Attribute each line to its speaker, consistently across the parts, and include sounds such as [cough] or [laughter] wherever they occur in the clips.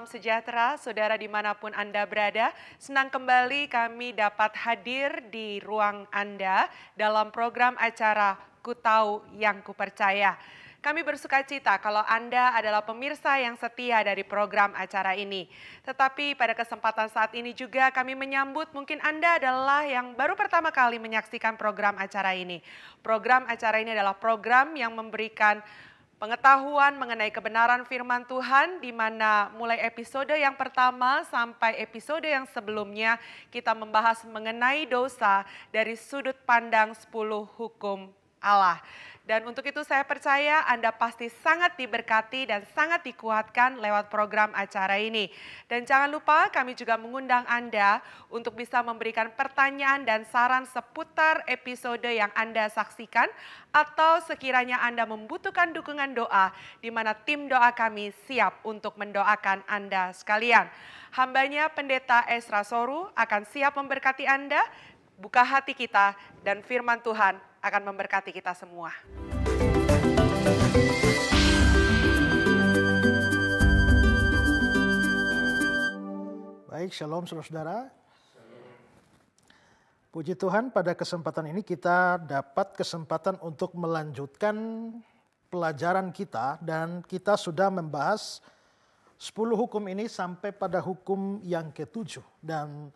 Speaker 1: salam sejahtera, saudara dimanapun Anda berada. Senang kembali kami dapat hadir di ruang Anda dalam program acara Ku Yang Kupercaya. Kami bersuka cita kalau Anda adalah pemirsa yang setia dari program acara ini. Tetapi pada kesempatan saat ini juga kami menyambut mungkin Anda adalah yang baru pertama kali menyaksikan program acara ini. Program acara ini adalah program yang memberikan pengetahuan mengenai kebenaran firman Tuhan di mana mulai episode yang pertama sampai episode yang sebelumnya kita membahas mengenai dosa dari sudut pandang 10 hukum Allah. Dan untuk itu saya percaya Anda pasti sangat diberkati dan sangat dikuatkan lewat program acara ini. Dan jangan lupa kami juga mengundang Anda untuk bisa memberikan pertanyaan dan saran seputar episode yang Anda saksikan atau sekiranya Anda membutuhkan dukungan doa di mana tim doa kami siap untuk mendoakan Anda sekalian. Hambanya Pendeta Esra Soru akan siap memberkati Anda, buka hati kita dan firman Tuhan akan memberkati kita semua.
Speaker 2: Baik, shalom saudara-saudara. Puji Tuhan pada kesempatan ini kita dapat kesempatan untuk melanjutkan pelajaran kita dan kita sudah membahas 10 hukum ini sampai pada hukum yang ketujuh. Dan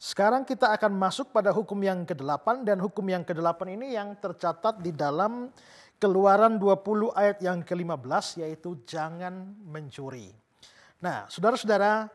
Speaker 2: sekarang kita akan masuk pada hukum yang ke-8 dan hukum yang ke-8 ini yang tercatat di dalam Keluaran 20 ayat yang ke-15 yaitu jangan mencuri. Nah, saudara-saudara,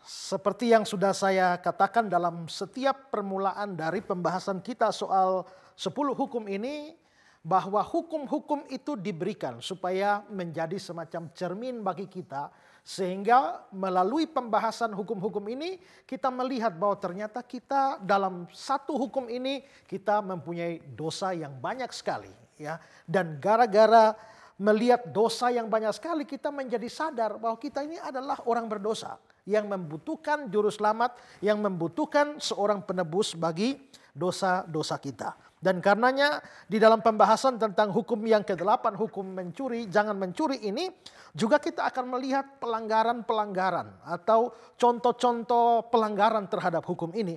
Speaker 2: seperti yang sudah saya katakan dalam setiap permulaan dari pembahasan kita soal 10 hukum ini bahwa hukum-hukum itu diberikan supaya menjadi semacam cermin bagi kita sehingga melalui pembahasan hukum-hukum ini kita melihat bahwa ternyata kita dalam satu hukum ini kita mempunyai dosa yang banyak sekali ya. Dan gara-gara melihat dosa yang banyak sekali kita menjadi sadar bahwa kita ini adalah orang berdosa yang membutuhkan juru selamat, yang membutuhkan seorang penebus bagi dosa-dosa kita. Dan karenanya di dalam pembahasan tentang hukum yang ke-8, hukum mencuri, jangan mencuri ini juga kita akan melihat pelanggaran-pelanggaran atau contoh-contoh pelanggaran terhadap hukum ini.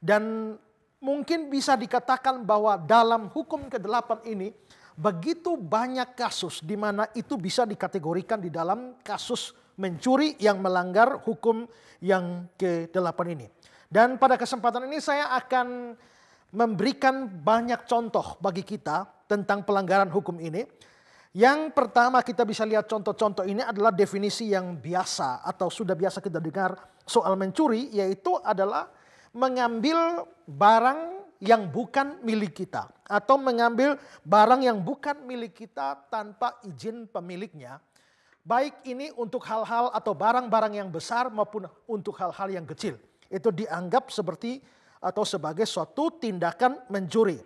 Speaker 2: Dan mungkin bisa dikatakan bahwa dalam hukum ke-8 ini begitu banyak kasus di mana itu bisa dikategorikan di dalam kasus mencuri yang melanggar hukum yang ke-8 ini. Dan pada kesempatan ini saya akan memberikan banyak contoh bagi kita tentang pelanggaran hukum ini. Yang pertama kita bisa lihat contoh-contoh ini adalah definisi yang biasa atau sudah biasa kita dengar soal mencuri yaitu adalah mengambil barang yang bukan milik kita atau mengambil barang yang bukan milik kita tanpa izin pemiliknya. Baik ini untuk hal-hal atau barang-barang yang besar maupun untuk hal-hal yang kecil. Itu dianggap seperti atau sebagai suatu tindakan mencuri.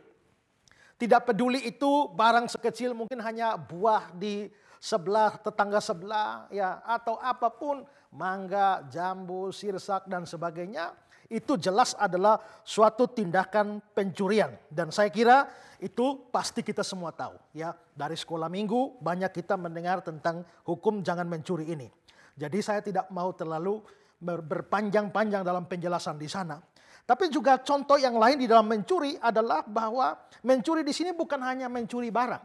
Speaker 2: Tidak peduli itu barang sekecil mungkin hanya buah di sebelah tetangga sebelah ya atau apapun mangga, jambu, sirsak dan sebagainya itu jelas adalah suatu tindakan pencurian dan saya kira itu pasti kita semua tahu ya dari sekolah minggu banyak kita mendengar tentang hukum jangan mencuri ini. Jadi saya tidak mau terlalu berpanjang-panjang dalam penjelasan di sana. Tapi juga contoh yang lain di dalam mencuri adalah bahwa mencuri di sini bukan hanya mencuri barang,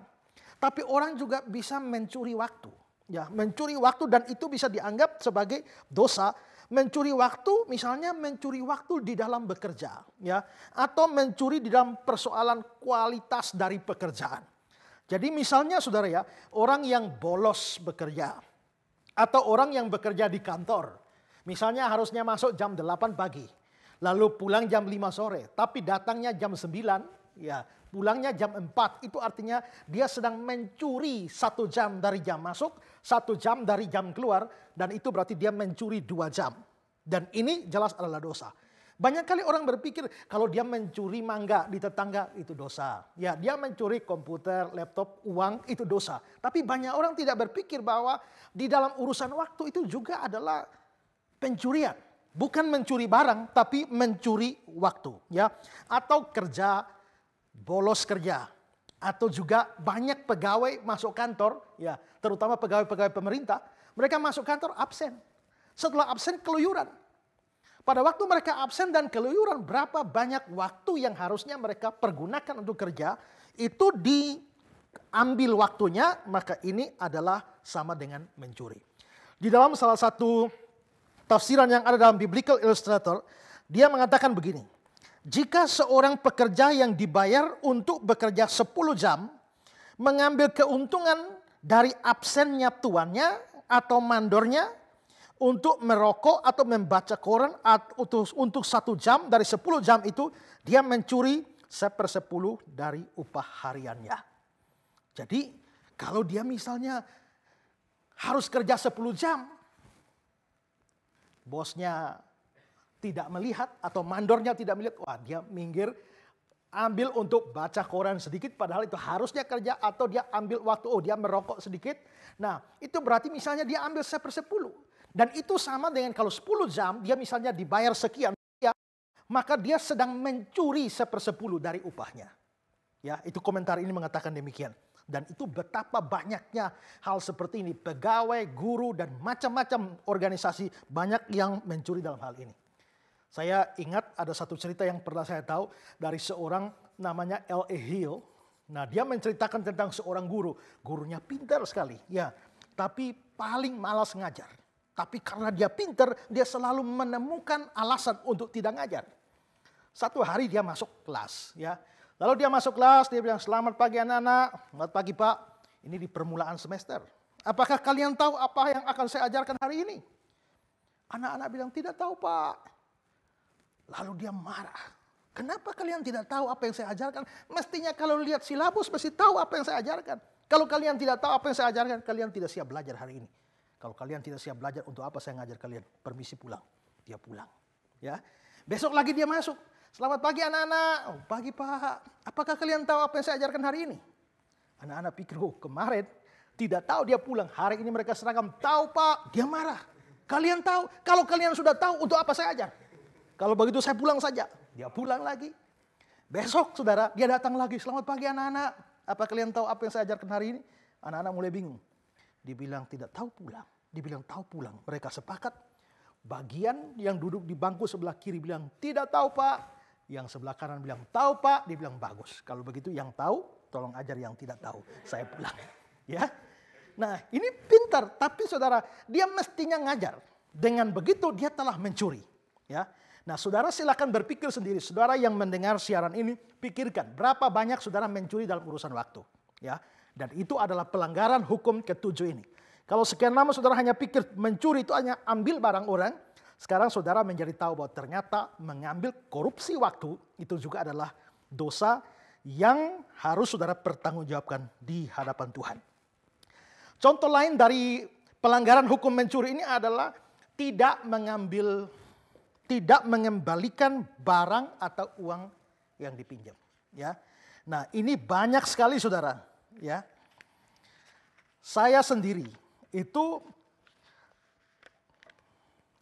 Speaker 2: tapi orang juga bisa mencuri waktu. Ya, mencuri waktu dan itu bisa dianggap sebagai dosa. Mencuri waktu misalnya mencuri waktu di dalam bekerja, ya, atau mencuri di dalam persoalan kualitas dari pekerjaan. Jadi misalnya Saudara ya, orang yang bolos bekerja atau orang yang bekerja di kantor. Misalnya harusnya masuk jam 8 pagi, lalu pulang jam 5 sore, tapi datangnya jam 9, ya pulangnya jam 4. Itu artinya dia sedang mencuri satu jam dari jam masuk, satu jam dari jam keluar, dan itu berarti dia mencuri dua jam. Dan ini jelas adalah dosa. Banyak kali orang berpikir kalau dia mencuri mangga di tetangga itu dosa. Ya, dia mencuri komputer, laptop, uang itu dosa. Tapi banyak orang tidak berpikir bahwa di dalam urusan waktu itu juga adalah pencurian bukan mencuri barang tapi mencuri waktu ya atau kerja bolos kerja atau juga banyak pegawai masuk kantor ya terutama pegawai-pegawai pemerintah mereka masuk kantor absen setelah absen keluyuran pada waktu mereka absen dan keluyuran berapa banyak waktu yang harusnya mereka pergunakan untuk kerja itu diambil waktunya maka ini adalah sama dengan mencuri di dalam salah satu tafsiran yang ada dalam Biblical Illustrator, dia mengatakan begini. Jika seorang pekerja yang dibayar untuk bekerja 10 jam mengambil keuntungan dari absennya tuannya atau mandornya untuk merokok atau membaca koran untuk satu jam dari 10 jam itu dia mencuri sepersepuluh dari upah hariannya. Jadi kalau dia misalnya harus kerja 10 jam bosnya tidak melihat atau mandornya tidak melihat, wah dia minggir ambil untuk baca koran sedikit padahal itu harusnya kerja atau dia ambil waktu oh dia merokok sedikit. Nah, itu berarti misalnya dia ambil sepersepuluh. Dan itu sama dengan kalau 10 jam dia misalnya dibayar sekian ya, maka dia sedang mencuri sepersepuluh dari upahnya. Ya, itu komentar ini mengatakan demikian. Dan itu betapa banyaknya hal seperti ini. Pegawai, guru, dan macam-macam organisasi banyak yang mencuri dalam hal ini. Saya ingat ada satu cerita yang pernah saya tahu dari seorang namanya L.A. Hill. Nah dia menceritakan tentang seorang guru. Gurunya pintar sekali, ya. Tapi paling malas ngajar. Tapi karena dia pintar, dia selalu menemukan alasan untuk tidak ngajar. Satu hari dia masuk kelas, ya Lalu dia masuk kelas, dia bilang, selamat pagi anak-anak. Selamat pagi pak, ini di permulaan semester. Apakah kalian tahu apa yang akan saya ajarkan hari ini? Anak-anak bilang, tidak tahu pak. Lalu dia marah. Kenapa kalian tidak tahu apa yang saya ajarkan? Mestinya kalau lihat silabus mesti tahu apa yang saya ajarkan. Kalau kalian tidak tahu apa yang saya ajarkan, kalian tidak siap belajar hari ini. Kalau kalian tidak siap belajar untuk apa saya ngajar kalian? Permisi pulang. Dia pulang. Ya. Besok lagi dia masuk. Selamat pagi anak-anak. Oh, pagi Pak. Apakah kalian tahu apa yang saya ajarkan hari ini? Anak-anak pikir, oh kemarin tidak tahu dia pulang. Hari ini mereka seragam. Tahu Pak, dia marah. Kalian tahu? Kalau kalian sudah tahu, untuk apa saya ajar? Kalau begitu saya pulang saja. Dia pulang lagi. Besok saudara, dia datang lagi. Selamat pagi anak-anak. Apa kalian tahu apa yang saya ajarkan hari ini? Anak-anak mulai bingung. Dibilang tidak tahu pulang. Dibilang tahu pulang. Mereka sepakat. Bagian yang duduk di bangku sebelah kiri bilang, tidak tahu pak. Yang sebelah kanan bilang, tahu pak, dia bilang bagus. Kalau begitu yang tahu, tolong ajar yang tidak tahu. Saya pulang. [laughs] Ya, Nah ini pintar, tapi saudara dia mestinya ngajar. Dengan begitu dia telah mencuri. Ya, Nah saudara silakan berpikir sendiri. Saudara yang mendengar siaran ini, pikirkan berapa banyak saudara mencuri dalam urusan waktu. Ya, Dan itu adalah pelanggaran hukum ketujuh ini. Kalau sekian lama saudara hanya pikir mencuri itu hanya ambil barang orang, sekarang saudara menjadi tahu bahwa ternyata mengambil korupsi waktu itu juga adalah dosa yang harus saudara pertanggungjawabkan di hadapan Tuhan. Contoh lain dari pelanggaran hukum mencuri ini adalah tidak mengambil tidak mengembalikan barang atau uang yang dipinjam, ya. Nah, ini banyak sekali saudara, ya. Saya sendiri itu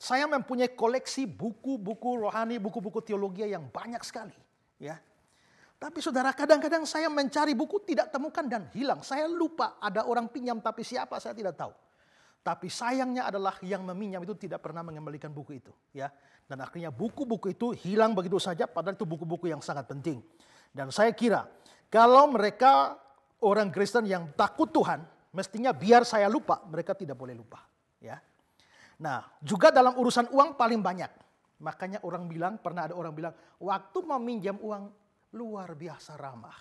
Speaker 2: saya mempunyai koleksi buku-buku rohani, buku-buku teologi yang banyak sekali. Ya, tapi saudara kadang-kadang saya mencari buku tidak temukan dan hilang. Saya lupa ada orang pinjam tapi siapa saya tidak tahu. Tapi sayangnya adalah yang meminjam itu tidak pernah mengembalikan buku itu. ya. Dan akhirnya buku-buku itu hilang begitu saja padahal itu buku-buku yang sangat penting. Dan saya kira kalau mereka orang Kristen yang takut Tuhan mestinya biar saya lupa mereka tidak boleh lupa. ya. Nah, juga dalam urusan uang paling banyak. Makanya orang bilang, pernah ada orang bilang, waktu meminjam uang luar biasa ramah.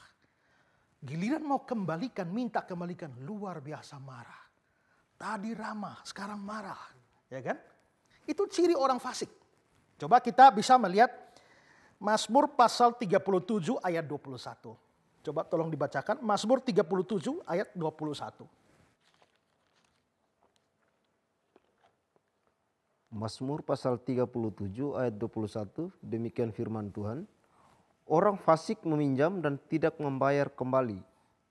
Speaker 2: Giliran mau kembalikan, minta kembalikan, luar biasa marah. Tadi ramah, sekarang marah. Ya kan? Itu ciri orang fasik. Coba kita bisa melihat Mazmur pasal 37 ayat 21. Coba tolong dibacakan Mazmur 37 ayat 21.
Speaker 3: Mazmur pasal 37 ayat 21 demikian firman Tuhan. Orang fasik meminjam dan tidak membayar kembali,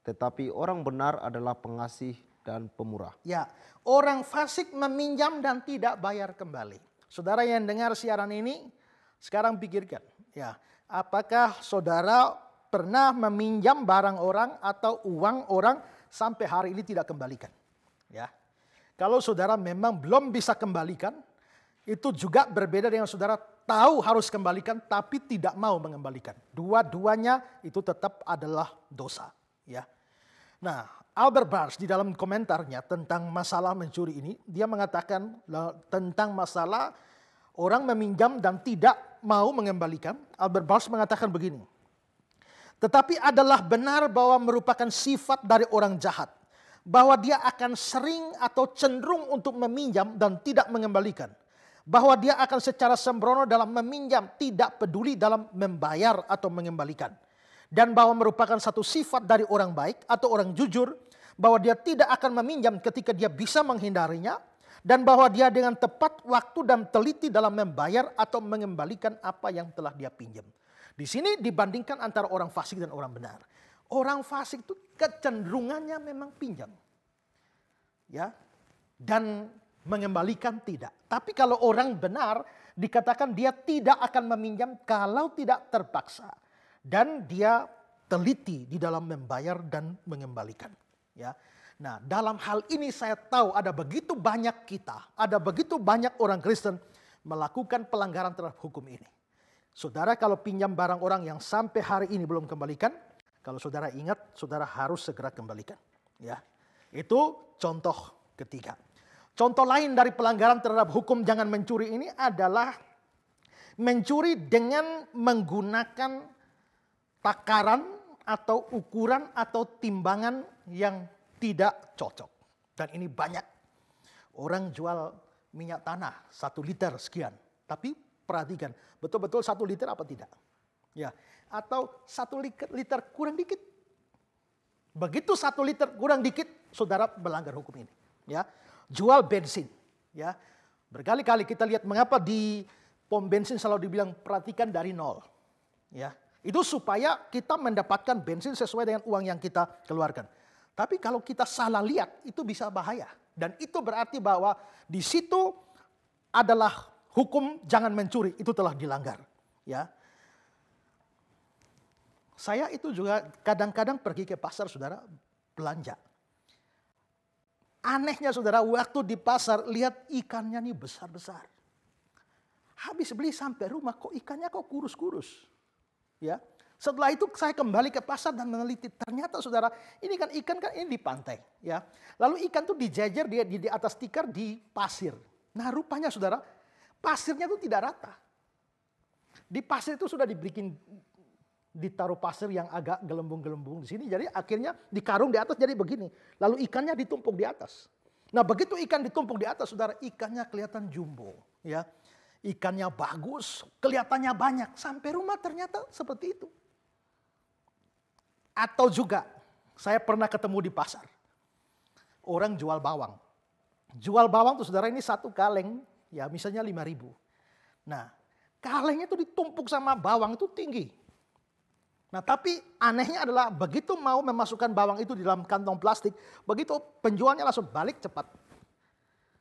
Speaker 3: tetapi orang benar adalah pengasih dan pemurah.
Speaker 2: Ya, orang fasik meminjam dan tidak bayar kembali. Saudara yang dengar siaran ini, sekarang pikirkan, ya, apakah saudara pernah meminjam barang orang atau uang orang sampai hari ini tidak kembalikan? Ya. Kalau saudara memang belum bisa kembalikan, itu juga berbeda dengan saudara tahu harus kembalikan tapi tidak mau mengembalikan. Dua-duanya itu tetap adalah dosa, ya. Nah, Albert Barnes di dalam komentarnya tentang masalah mencuri ini, dia mengatakan tentang masalah orang meminjam dan tidak mau mengembalikan. Albert Barnes mengatakan begini. Tetapi adalah benar bahwa merupakan sifat dari orang jahat bahwa dia akan sering atau cenderung untuk meminjam dan tidak mengembalikan bahwa dia akan secara sembrono dalam meminjam, tidak peduli dalam membayar atau mengembalikan. Dan bahwa merupakan satu sifat dari orang baik atau orang jujur, bahwa dia tidak akan meminjam ketika dia bisa menghindarinya, dan bahwa dia dengan tepat waktu dan teliti dalam membayar atau mengembalikan apa yang telah dia pinjam. Di sini dibandingkan antara orang fasik dan orang benar. Orang fasik itu kecenderungannya memang pinjam. Ya. Dan Mengembalikan tidak. Tapi kalau orang benar dikatakan dia tidak akan meminjam kalau tidak terpaksa. Dan dia teliti di dalam membayar dan mengembalikan. Ya. Nah, dalam hal ini saya tahu ada begitu banyak kita, ada begitu banyak orang Kristen melakukan pelanggaran terhadap hukum ini. Saudara kalau pinjam barang orang yang sampai hari ini belum kembalikan, kalau saudara ingat, saudara harus segera kembalikan. Ya, itu contoh ketiga. Contoh lain dari pelanggaran terhadap hukum jangan mencuri ini adalah mencuri dengan menggunakan takaran atau ukuran atau timbangan yang tidak cocok. Dan ini banyak. Orang jual minyak tanah satu liter sekian. Tapi perhatikan, betul-betul satu liter apa tidak? Ya, atau satu liter kurang dikit. Begitu satu liter kurang dikit, saudara melanggar hukum ini. Ya, jual bensin. Ya, berkali-kali kita lihat mengapa di pom bensin selalu dibilang perhatikan dari nol. Ya, itu supaya kita mendapatkan bensin sesuai dengan uang yang kita keluarkan. Tapi kalau kita salah lihat itu bisa bahaya dan itu berarti bahwa di situ adalah hukum jangan mencuri itu telah dilanggar. Ya, saya itu juga kadang-kadang pergi ke pasar saudara belanja. Anehnya saudara, waktu di pasar lihat ikannya nih besar-besar. Habis beli sampai rumah kok ikannya kok kurus-kurus. Ya. Setelah itu saya kembali ke pasar dan meneliti. Ternyata saudara, ini kan ikan kan ini di pantai, ya. Lalu ikan tuh dijajar dia di, di atas tikar di pasir. Nah, rupanya saudara, pasirnya tuh tidak rata. Di pasir itu sudah dibikin ditaruh pasir yang agak gelembung-gelembung di sini. Jadi akhirnya dikarung di atas jadi begini. Lalu ikannya ditumpuk di atas. Nah begitu ikan ditumpuk di atas, saudara ikannya kelihatan jumbo, ya. Ikannya bagus, kelihatannya banyak. Sampai rumah ternyata seperti itu. Atau juga saya pernah ketemu di pasar. Orang jual bawang. Jual bawang tuh saudara ini satu kaleng, ya misalnya lima ribu. Nah kalengnya itu ditumpuk sama bawang itu tinggi. Nah tapi anehnya adalah begitu mau memasukkan bawang itu di dalam kantong plastik, begitu penjualnya langsung balik cepat.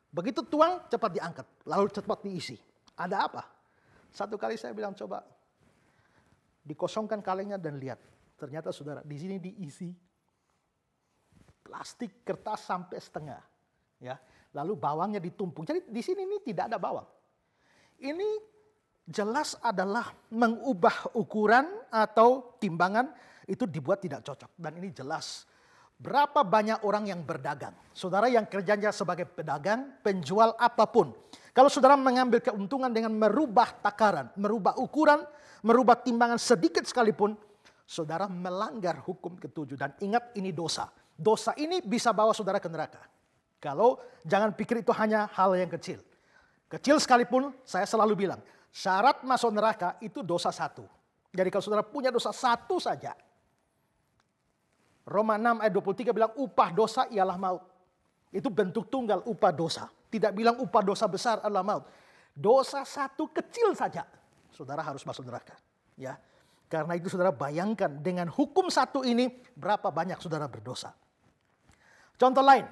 Speaker 2: Begitu tuang cepat diangkat, lalu cepat diisi. Ada apa? Satu kali saya bilang coba dikosongkan kalengnya dan lihat. Ternyata saudara di sini diisi plastik kertas sampai setengah. Ya, lalu bawangnya ditumpuk. Jadi di sini ini tidak ada bawang. Ini jelas adalah mengubah ukuran atau timbangan itu dibuat tidak cocok dan ini jelas berapa banyak orang yang berdagang. Saudara yang kerjanya sebagai pedagang, penjual apapun. Kalau saudara mengambil keuntungan dengan merubah takaran, merubah ukuran, merubah timbangan sedikit sekalipun, saudara melanggar hukum ketujuh. Dan ingat ini dosa. Dosa ini bisa bawa saudara ke neraka. Kalau jangan pikir itu hanya hal yang kecil. Kecil sekalipun saya selalu bilang, syarat masuk neraka itu dosa satu. Jadi kalau saudara punya dosa satu saja, Roma 6 ayat 23 bilang upah dosa ialah maut. Itu bentuk tunggal upah dosa. Tidak bilang upah dosa besar adalah maut. Dosa satu kecil saja, saudara harus masuk neraka. Ya, karena itu saudara bayangkan dengan hukum satu ini berapa banyak saudara berdosa. Contoh lain,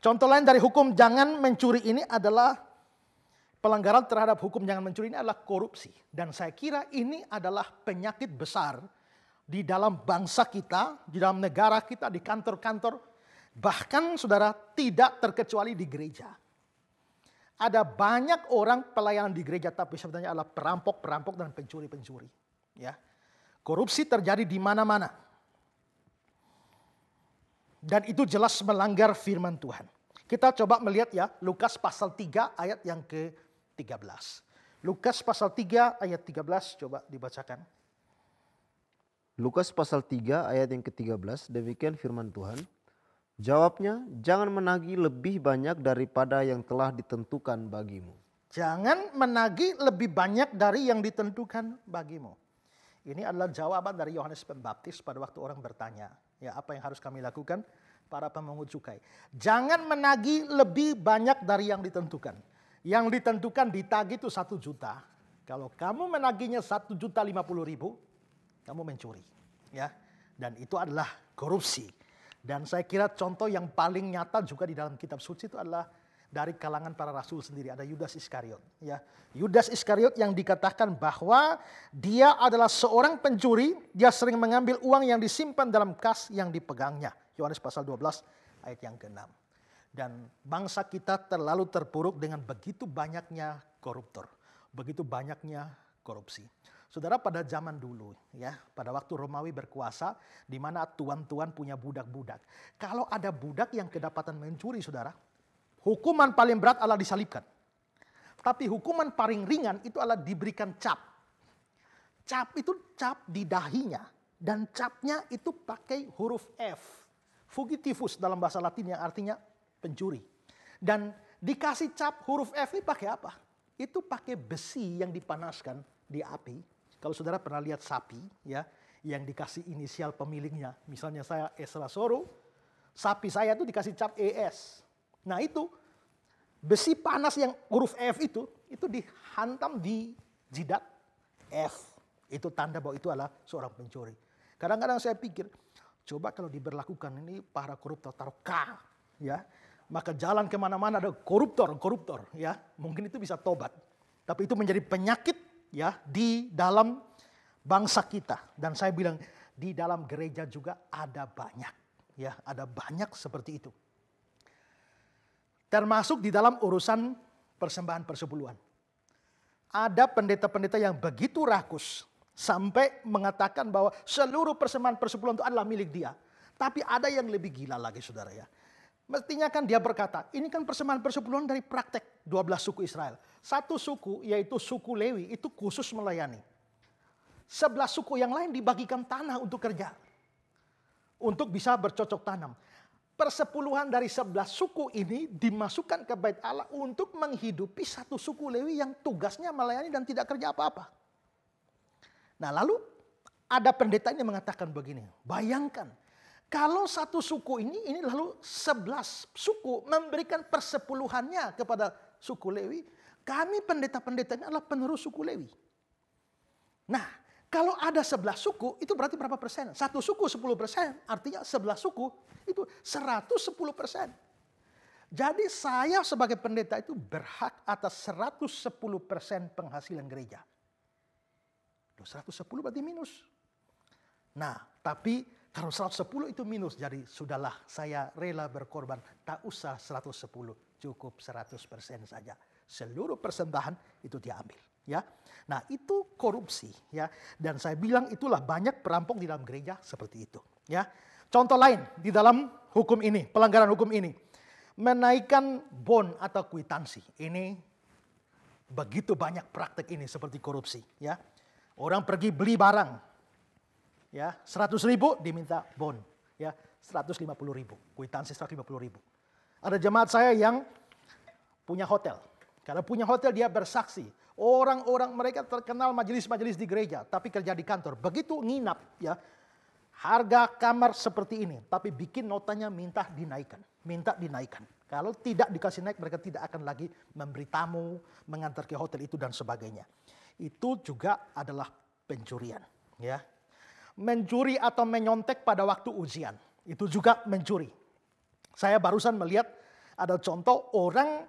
Speaker 2: contoh lain dari hukum jangan mencuri ini adalah pelanggaran terhadap hukum jangan mencuri ini adalah korupsi. Dan saya kira ini adalah penyakit besar di dalam bangsa kita, di dalam negara kita, di kantor-kantor. Bahkan saudara tidak terkecuali di gereja. Ada banyak orang pelayanan di gereja tapi sebenarnya adalah perampok-perampok dan pencuri-pencuri. Ya, Korupsi terjadi di mana-mana. Dan itu jelas melanggar firman Tuhan. Kita coba melihat ya Lukas pasal 3 ayat yang ke 13. Lukas pasal 3 ayat 13 coba dibacakan.
Speaker 3: Lukas pasal 3 ayat yang ke-13 demikian firman Tuhan. Jawabnya, jangan menagi lebih banyak daripada yang telah ditentukan bagimu.
Speaker 2: Jangan menagi lebih banyak dari yang ditentukan bagimu. Ini adalah jawaban dari Yohanes Pembaptis pada waktu orang bertanya, ya apa yang harus kami lakukan? Para pemungut cukai. Jangan menagi lebih banyak dari yang ditentukan yang ditentukan ditagi itu satu juta. Kalau kamu menagihnya satu juta lima puluh ribu, kamu mencuri, ya. Dan itu adalah korupsi. Dan saya kira contoh yang paling nyata juga di dalam kitab suci itu adalah dari kalangan para rasul sendiri ada Yudas Iskariot, ya. Yudas Iskariot yang dikatakan bahwa dia adalah seorang pencuri, dia sering mengambil uang yang disimpan dalam kas yang dipegangnya. Yohanes pasal 12 ayat yang ke-6. Dan bangsa kita terlalu terpuruk dengan begitu banyaknya koruptor, begitu banyaknya korupsi. Saudara pada zaman dulu ya, pada waktu Romawi berkuasa di mana tuan-tuan punya budak-budak. Kalau ada budak yang kedapatan mencuri Saudara, hukuman paling berat adalah disalibkan. Tapi hukuman paling ringan itu adalah diberikan cap. Cap itu cap di dahinya dan capnya itu pakai huruf F. Fugitivus dalam bahasa Latin yang artinya pencuri. Dan dikasih cap huruf F ini pakai apa? Itu pakai besi yang dipanaskan di api. Kalau saudara pernah lihat sapi ya, yang dikasih inisial pemiliknya. Misalnya saya Esra Soro, sapi saya itu dikasih cap ES. Nah itu besi panas yang huruf F itu, itu dihantam di jidat F. Itu tanda bahwa itu adalah seorang pencuri. Kadang-kadang saya pikir, coba kalau diberlakukan ini para koruptor taruh K. Ya, maka jalan kemana-mana ada koruptor-koruptor ya. Mungkin itu bisa tobat. Tapi itu menjadi penyakit ya di dalam bangsa kita. Dan saya bilang di dalam gereja juga ada banyak ya, ada banyak seperti itu. Termasuk di dalam urusan persembahan persepuluhan. Ada pendeta-pendeta yang begitu rakus sampai mengatakan bahwa seluruh persembahan persepuluhan itu adalah milik dia. Tapi ada yang lebih gila lagi saudara ya Mestinya kan dia berkata, ini kan persembahan persepuluhan dari praktek 12 suku Israel. Satu suku yaitu suku Lewi itu khusus melayani. Sebelas suku yang lain dibagikan tanah untuk kerja. Untuk bisa bercocok tanam. Persepuluhan dari sebelas suku ini dimasukkan ke bait Allah untuk menghidupi satu suku Lewi yang tugasnya melayani dan tidak kerja apa-apa. Nah lalu ada pendeta ini mengatakan begini, bayangkan kalau satu suku ini, ini lalu sebelas suku memberikan persepuluhannya kepada suku Lewi. Kami pendeta pendeta ini adalah penerus suku Lewi. Nah, kalau ada sebelas suku, itu berarti berapa persen? Satu suku sepuluh persen, artinya sebelas suku itu seratus sepuluh persen. Jadi saya sebagai pendeta itu berhak atas seratus sepuluh persen penghasilan gereja. sepuluh berarti minus. Nah, tapi kalau 110 itu minus, jadi sudahlah saya rela berkorban. Tak usah 110, cukup 100% saja. Seluruh persembahan itu dia ambil. Ya, nah itu korupsi ya. Dan saya bilang itulah banyak perampok di dalam gereja seperti itu. Ya, contoh lain di dalam hukum ini, pelanggaran hukum ini, menaikkan bon atau kwitansi. Ini begitu banyak praktek ini seperti korupsi. Ya, orang pergi beli barang, ya 100 ribu diminta bon, ya 150 ribu, lima 150 ribu. Ada jemaat saya yang punya hotel, karena punya hotel dia bersaksi. Orang-orang mereka terkenal majelis-majelis di gereja, tapi kerja di kantor. Begitu nginap ya, harga kamar seperti ini, tapi bikin notanya minta dinaikkan, minta dinaikkan. Kalau tidak dikasih naik, mereka tidak akan lagi memberi tamu, mengantar ke hotel itu dan sebagainya. Itu juga adalah pencurian, ya mencuri atau menyontek pada waktu ujian. Itu juga mencuri. Saya barusan melihat ada contoh orang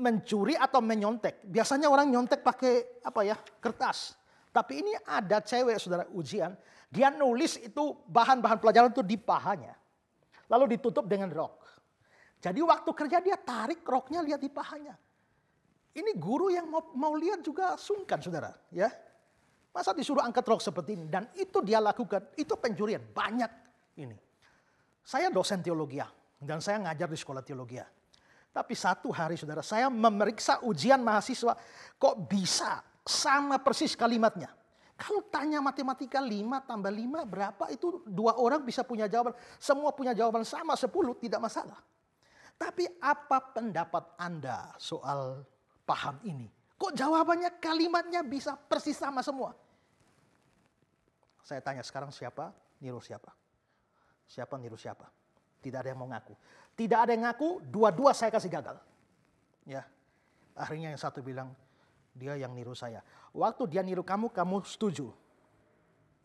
Speaker 2: mencuri atau menyontek. Biasanya orang nyontek pakai apa ya kertas. Tapi ini ada cewek saudara ujian, dia nulis itu bahan-bahan pelajaran itu di pahanya. Lalu ditutup dengan rok. Jadi waktu kerja dia tarik roknya lihat di pahanya. Ini guru yang mau, mau lihat juga sungkan saudara ya. Masa disuruh angkat rok seperti ini? Dan itu dia lakukan, itu pencurian Banyak ini. Saya dosen teologi ya. dan saya ngajar di sekolah teologi. Ya. Tapi satu hari saudara, saya memeriksa ujian mahasiswa. Kok bisa sama persis kalimatnya? Kalau tanya matematika 5 tambah 5 berapa itu dua orang bisa punya jawaban. Semua punya jawaban sama 10 tidak masalah. Tapi apa pendapat Anda soal paham ini? Kok jawabannya kalimatnya bisa persis sama semua? Saya tanya sekarang siapa niru siapa? Siapa niru siapa? Tidak ada yang mau ngaku. Tidak ada yang ngaku, dua-dua saya kasih gagal. Ya. Akhirnya yang satu bilang, dia yang niru saya. Waktu dia niru kamu, kamu setuju.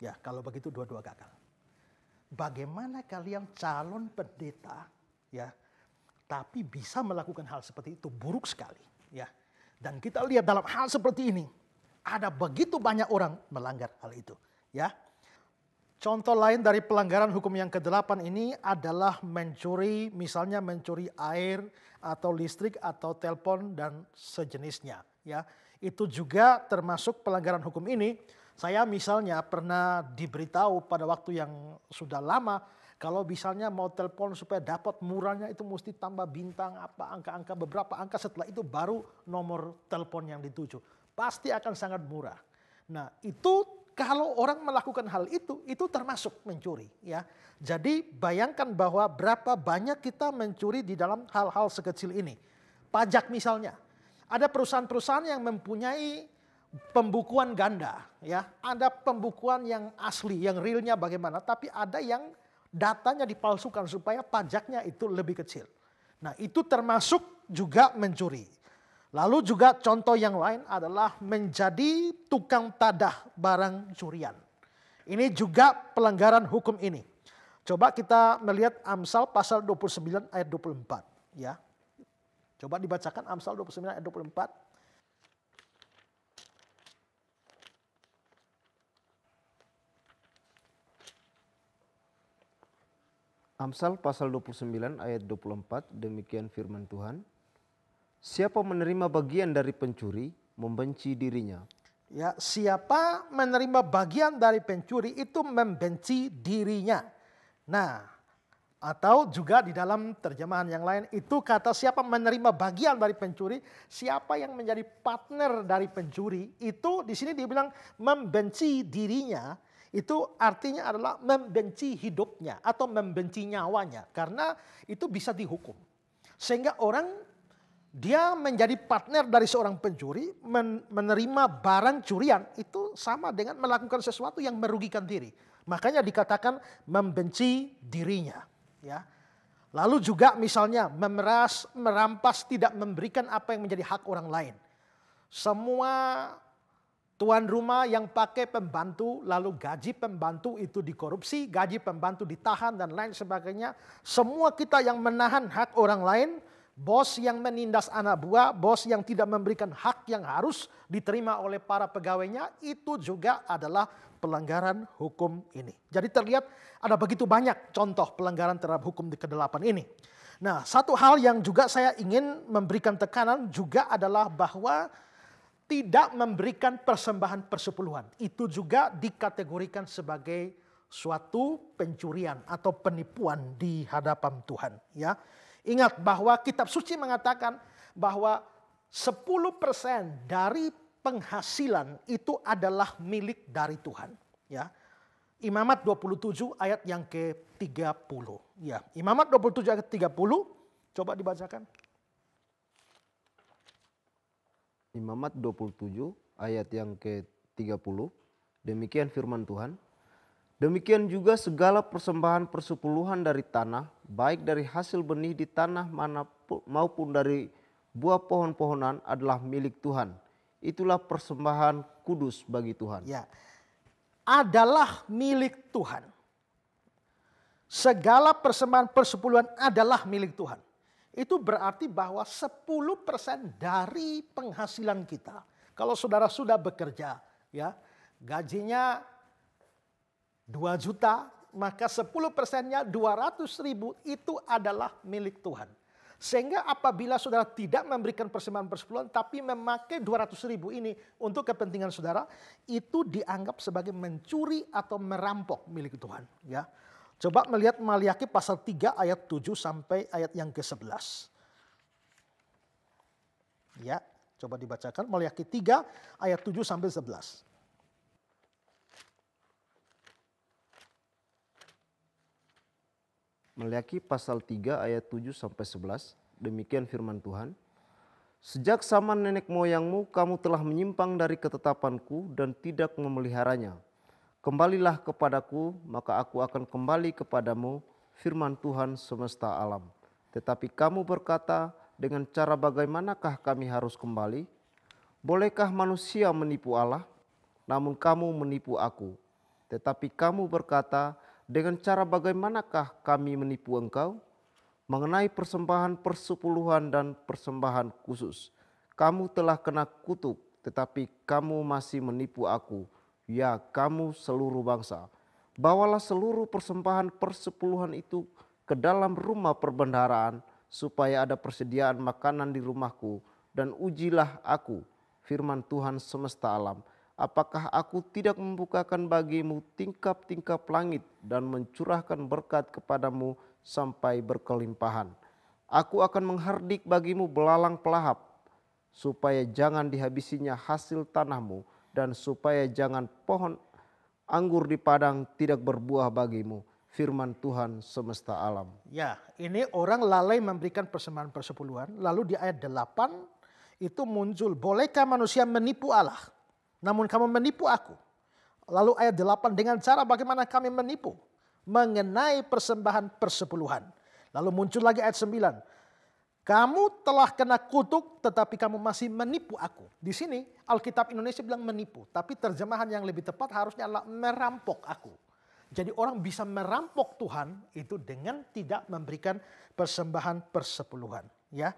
Speaker 2: Ya, kalau begitu dua-dua gagal. Bagaimana kalian calon pendeta, ya, tapi bisa melakukan hal seperti itu buruk sekali, ya. Dan kita lihat dalam hal seperti ini, ada begitu banyak orang melanggar hal itu, ya. Contoh lain dari pelanggaran hukum yang kedelapan ini adalah mencuri, misalnya mencuri air atau listrik atau telepon dan sejenisnya, ya. Itu juga termasuk pelanggaran hukum ini. Saya misalnya pernah diberitahu pada waktu yang sudah lama kalau misalnya mau telepon supaya dapat murahnya itu mesti tambah bintang apa angka-angka beberapa angka setelah itu baru nomor telepon yang dituju. Pasti akan sangat murah. Nah, itu kalau orang melakukan hal itu, itu termasuk mencuri. Ya, jadi bayangkan bahwa berapa banyak kita mencuri di dalam hal-hal sekecil ini. Pajak misalnya, ada perusahaan-perusahaan yang mempunyai pembukuan ganda, ya, ada pembukuan yang asli, yang realnya bagaimana, tapi ada yang datanya dipalsukan supaya pajaknya itu lebih kecil. Nah, itu termasuk juga mencuri. Lalu juga contoh yang lain adalah menjadi tukang tadah barang curian. Ini juga pelanggaran hukum ini. Coba kita melihat Amsal pasal 29 ayat 24 ya. Coba dibacakan Amsal 29 ayat 24.
Speaker 3: Amsal pasal 29 ayat 24 demikian firman Tuhan. Siapa menerima bagian dari pencuri membenci dirinya.
Speaker 2: Ya, siapa menerima bagian dari pencuri itu membenci dirinya. Nah, atau juga di dalam terjemahan yang lain itu kata siapa menerima bagian dari pencuri, siapa yang menjadi partner dari pencuri itu di sini dibilang membenci dirinya itu artinya adalah membenci hidupnya atau membenci nyawanya karena itu bisa dihukum. Sehingga orang dia menjadi partner dari seorang pencuri, men menerima barang curian itu sama dengan melakukan sesuatu yang merugikan diri. Makanya dikatakan membenci dirinya, ya. Lalu juga misalnya memeras, merampas, tidak memberikan apa yang menjadi hak orang lain. Semua tuan rumah yang pakai pembantu, lalu gaji pembantu itu dikorupsi, gaji pembantu ditahan dan lain sebagainya. Semua kita yang menahan hak orang lain, Bos yang menindas anak buah, bos yang tidak memberikan hak yang harus diterima oleh para pegawainya itu juga adalah pelanggaran hukum ini. Jadi terlihat ada begitu banyak contoh pelanggaran terhadap hukum di kedelapan ini. Nah, satu hal yang juga saya ingin memberikan tekanan juga adalah bahwa tidak memberikan persembahan persepuluhan. Itu juga dikategorikan sebagai suatu pencurian atau penipuan di hadapan Tuhan, ya. Ingat bahwa kitab suci mengatakan bahwa 10% dari penghasilan itu adalah milik dari Tuhan, ya. Imamat 27 ayat yang ke-30. Ya, Imamat 27 ayat 30 coba dibacakan.
Speaker 3: Imamat 27 ayat yang ke-30. Demikian firman Tuhan, Demikian juga segala persembahan persepuluhan dari tanah, baik dari hasil benih di tanah manapun, maupun dari buah pohon-pohonan adalah milik Tuhan. Itulah persembahan kudus bagi Tuhan. Ya. Adalah milik Tuhan. Segala
Speaker 2: persembahan persepuluhan adalah milik Tuhan. Itu berarti bahwa 10% dari penghasilan kita. Kalau saudara sudah bekerja, ya gajinya 2 juta, maka 10 persennya 200 ribu itu adalah milik Tuhan. Sehingga apabila saudara tidak memberikan persembahan persepuluhan tapi memakai 200 ribu ini untuk kepentingan saudara, itu dianggap sebagai mencuri atau merampok milik Tuhan. Ya, Coba melihat Maliaki pasal 3 ayat 7 sampai ayat yang ke-11. Ya, coba dibacakan Maliaki 3 ayat 7 sampai 11.
Speaker 3: Meliaki pasal 3 ayat 7 sampai 11. Demikian firman Tuhan. Sejak zaman nenek moyangmu kamu telah menyimpang dari ketetapanku dan tidak memeliharanya. Kembalilah kepadaku, maka aku akan kembali kepadamu, firman Tuhan semesta alam. Tetapi kamu berkata, dengan cara bagaimanakah kami harus kembali? Bolehkah manusia menipu Allah? Namun kamu menipu aku. Tetapi kamu berkata, dengan cara bagaimanakah kami menipu engkau? Mengenai persembahan persepuluhan dan persembahan khusus, kamu telah kena kutuk, tetapi kamu masih menipu aku, ya kamu seluruh bangsa. Bawalah seluruh persembahan persepuluhan itu ke dalam rumah perbendaharaan, supaya ada persediaan makanan di rumahku, dan ujilah aku, firman Tuhan semesta alam, apakah aku tidak membukakan bagimu tingkap-tingkap langit dan mencurahkan berkat kepadamu sampai berkelimpahan. Aku akan menghardik bagimu belalang pelahap, supaya jangan dihabisinya hasil tanahmu dan supaya jangan pohon anggur di padang tidak berbuah bagimu. Firman Tuhan semesta alam.
Speaker 2: Ya, ini orang lalai memberikan persembahan persepuluhan. Lalu di ayat 8 itu muncul, bolehkah manusia menipu Allah? namun kamu menipu aku. Lalu ayat 8 dengan cara bagaimana kami menipu mengenai persembahan persepuluhan. Lalu muncul lagi ayat 9. Kamu telah kena kutuk tetapi kamu masih menipu aku. Di sini Alkitab Indonesia bilang menipu, tapi terjemahan yang lebih tepat harusnya adalah merampok aku. Jadi orang bisa merampok Tuhan itu dengan tidak memberikan persembahan persepuluhan, ya.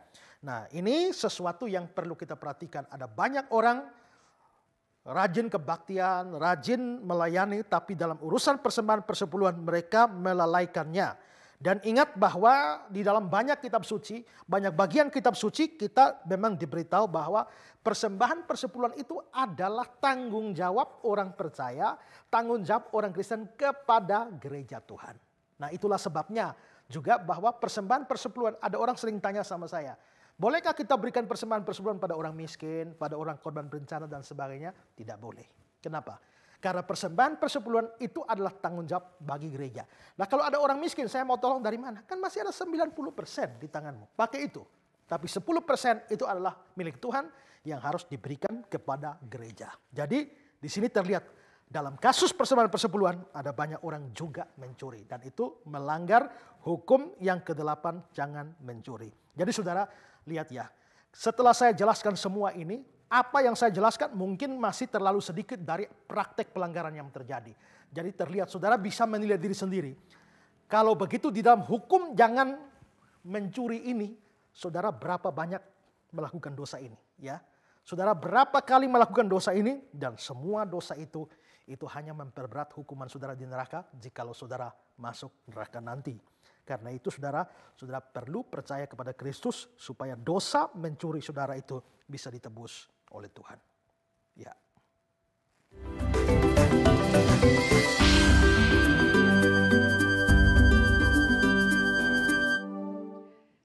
Speaker 2: Nah, ini sesuatu yang perlu kita perhatikan. Ada banyak orang rajin kebaktian, rajin melayani, tapi dalam urusan persembahan persepuluhan mereka melalaikannya. Dan ingat bahwa di dalam banyak kitab suci, banyak bagian kitab suci kita memang diberitahu bahwa persembahan persepuluhan itu adalah tanggung jawab orang percaya, tanggung jawab orang Kristen kepada gereja Tuhan. Nah itulah sebabnya juga bahwa persembahan persepuluhan ada orang sering tanya sama saya, Bolehkah kita berikan persembahan-persembahan pada orang miskin, pada orang korban bencana dan sebagainya? Tidak boleh. Kenapa? Karena persembahan persepuluhan itu adalah tanggung jawab bagi gereja. Nah kalau ada orang miskin, saya mau tolong dari mana? Kan masih ada 90% di tanganmu. Pakai itu. Tapi 10% itu adalah milik Tuhan yang harus diberikan kepada gereja. Jadi di sini terlihat dalam kasus persembahan persepuluhan ada banyak orang juga mencuri. Dan itu melanggar hukum yang kedelapan jangan mencuri. Jadi saudara Lihat ya, setelah saya jelaskan semua ini, apa yang saya jelaskan mungkin masih terlalu sedikit dari praktek pelanggaran yang terjadi. Jadi terlihat saudara bisa menilai diri sendiri. Kalau begitu di dalam hukum jangan mencuri ini, saudara berapa banyak melakukan dosa ini, ya. Saudara berapa kali melakukan dosa ini dan semua dosa itu itu hanya memperberat hukuman saudara di neraka jikalau saudara masuk neraka nanti. Karena itu saudara, saudara perlu percaya kepada Kristus supaya dosa mencuri saudara itu bisa ditebus oleh Tuhan. Ya.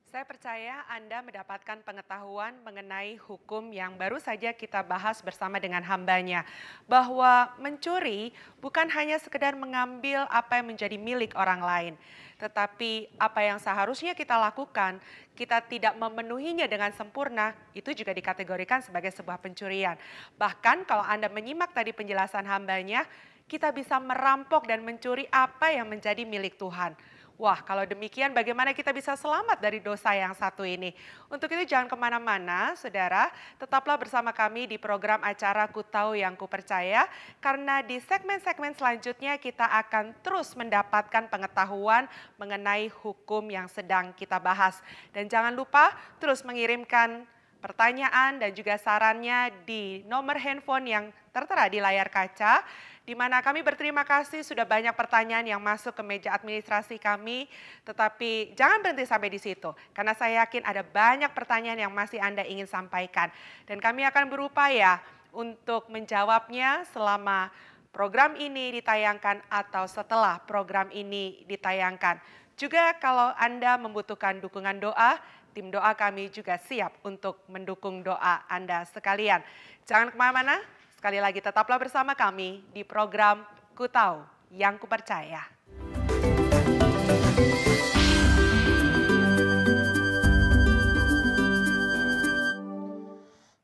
Speaker 1: Saya percaya Anda mendapatkan pengetahuan mengenai hukum yang baru saja kita bahas bersama dengan hambanya. Bahwa mencuri bukan hanya sekedar mengambil apa yang menjadi milik orang lain tetapi apa yang seharusnya kita lakukan, kita tidak memenuhinya dengan sempurna, itu juga dikategorikan sebagai sebuah pencurian. Bahkan kalau Anda menyimak tadi penjelasan hambanya, kita bisa merampok dan mencuri apa yang menjadi milik Tuhan Wah, kalau demikian bagaimana kita bisa selamat dari dosa yang satu ini? Untuk itu jangan kemana-mana, saudara. Tetaplah bersama kami di program acara Ku Tahu Yang Ku Percaya. Karena di segmen-segmen selanjutnya kita akan terus mendapatkan pengetahuan mengenai hukum yang sedang kita bahas. Dan jangan lupa terus mengirimkan pertanyaan dan juga sarannya di nomor handphone yang tertera di layar kaca. Di mana kami berterima kasih sudah banyak pertanyaan yang masuk ke meja administrasi kami. Tetapi jangan berhenti sampai di situ. Karena saya yakin ada banyak pertanyaan yang masih Anda ingin sampaikan. Dan kami akan berupaya untuk menjawabnya selama program ini ditayangkan atau setelah program ini ditayangkan. Juga kalau Anda membutuhkan dukungan doa, Tim doa kami juga siap untuk mendukung doa Anda sekalian. Jangan kemana-mana, sekali lagi tetaplah bersama kami di program Kutau Yang Kupercaya.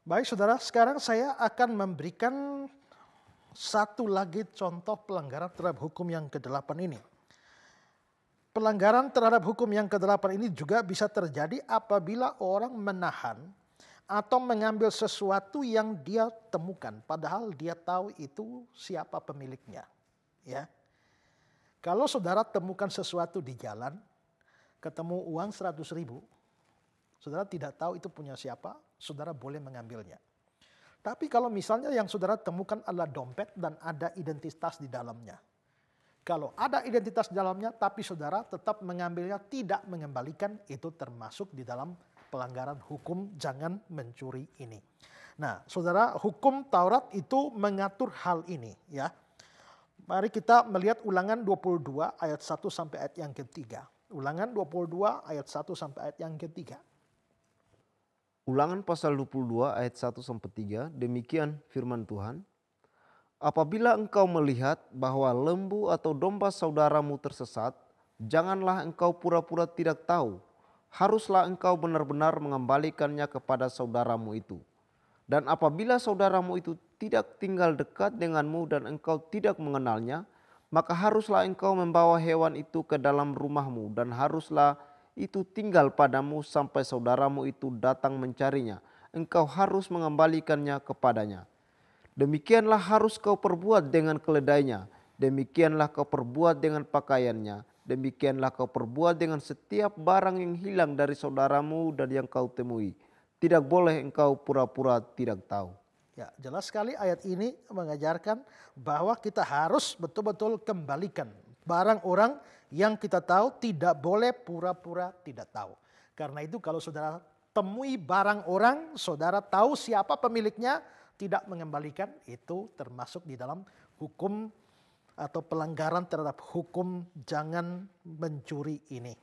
Speaker 2: Baik saudara, sekarang saya akan memberikan satu lagi contoh pelanggaran terhadap hukum yang ke-8 ini. Pelanggaran terhadap hukum yang kedelapan ini juga bisa terjadi apabila orang menahan atau mengambil sesuatu yang dia temukan padahal dia tahu itu siapa pemiliknya ya kalau saudara temukan sesuatu di jalan ketemu uang 100 ribu saudara tidak tahu itu punya siapa saudara boleh mengambilnya tapi kalau misalnya yang saudara temukan adalah dompet dan ada identitas di dalamnya kalau ada identitas dalamnya, tapi saudara tetap mengambilnya, tidak mengembalikan, itu termasuk di dalam pelanggaran hukum jangan mencuri ini. Nah, saudara, hukum Taurat itu mengatur hal ini, ya. Mari kita melihat ulangan 22 ayat 1 sampai ayat yang ketiga. Ulangan 22 ayat 1 sampai ayat yang ketiga.
Speaker 3: Ulangan pasal 22 ayat 1 sampai 3, demikian firman Tuhan. Apabila engkau melihat bahwa lembu atau domba saudaramu tersesat, janganlah engkau pura-pura tidak tahu. Haruslah engkau benar-benar mengembalikannya kepada saudaramu itu. Dan apabila saudaramu itu tidak tinggal dekat denganmu dan engkau tidak mengenalnya, maka haruslah engkau membawa hewan itu ke dalam rumahmu dan haruslah itu tinggal padamu sampai saudaramu itu datang mencarinya. Engkau harus mengembalikannya kepadanya.' Demikianlah harus kau perbuat dengan keledainya. Demikianlah kau perbuat dengan pakaiannya. Demikianlah kau perbuat dengan setiap barang yang hilang dari saudaramu dan yang kau temui. Tidak boleh engkau pura-pura tidak tahu.
Speaker 2: Ya, jelas sekali ayat ini mengajarkan bahwa kita harus betul-betul kembalikan barang orang yang kita tahu tidak boleh pura-pura tidak tahu. Karena itu kalau saudara temui barang orang, saudara tahu siapa pemiliknya, tidak mengembalikan itu termasuk di dalam hukum atau pelanggaran terhadap hukum jangan mencuri ini.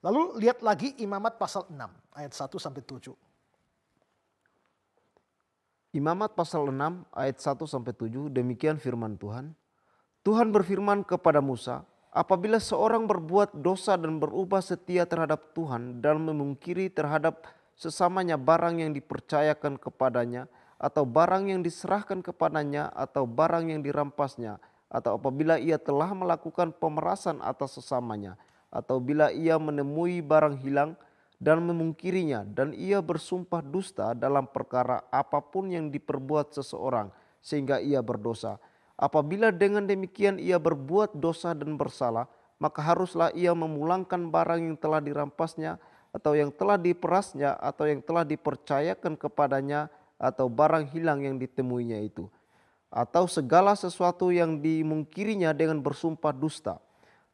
Speaker 2: Lalu lihat lagi imamat pasal 6 ayat 1 sampai 7.
Speaker 3: Imamat pasal 6 ayat 1 sampai 7 demikian firman Tuhan. Tuhan berfirman kepada Musa, apabila seorang berbuat dosa dan berubah setia terhadap Tuhan dan memungkiri terhadap sesamanya barang yang dipercayakan kepadanya, atau barang yang diserahkan kepadanya atau barang yang dirampasnya atau apabila ia telah melakukan pemerasan atas sesamanya atau bila ia menemui barang hilang dan memungkirinya dan ia bersumpah dusta dalam perkara apapun yang diperbuat seseorang sehingga ia berdosa apabila dengan demikian ia berbuat dosa dan bersalah maka haruslah ia memulangkan barang yang telah dirampasnya atau yang telah diperasnya atau yang telah dipercayakan kepadanya atau barang hilang yang ditemuinya itu atau segala sesuatu yang dimungkirinya dengan bersumpah dusta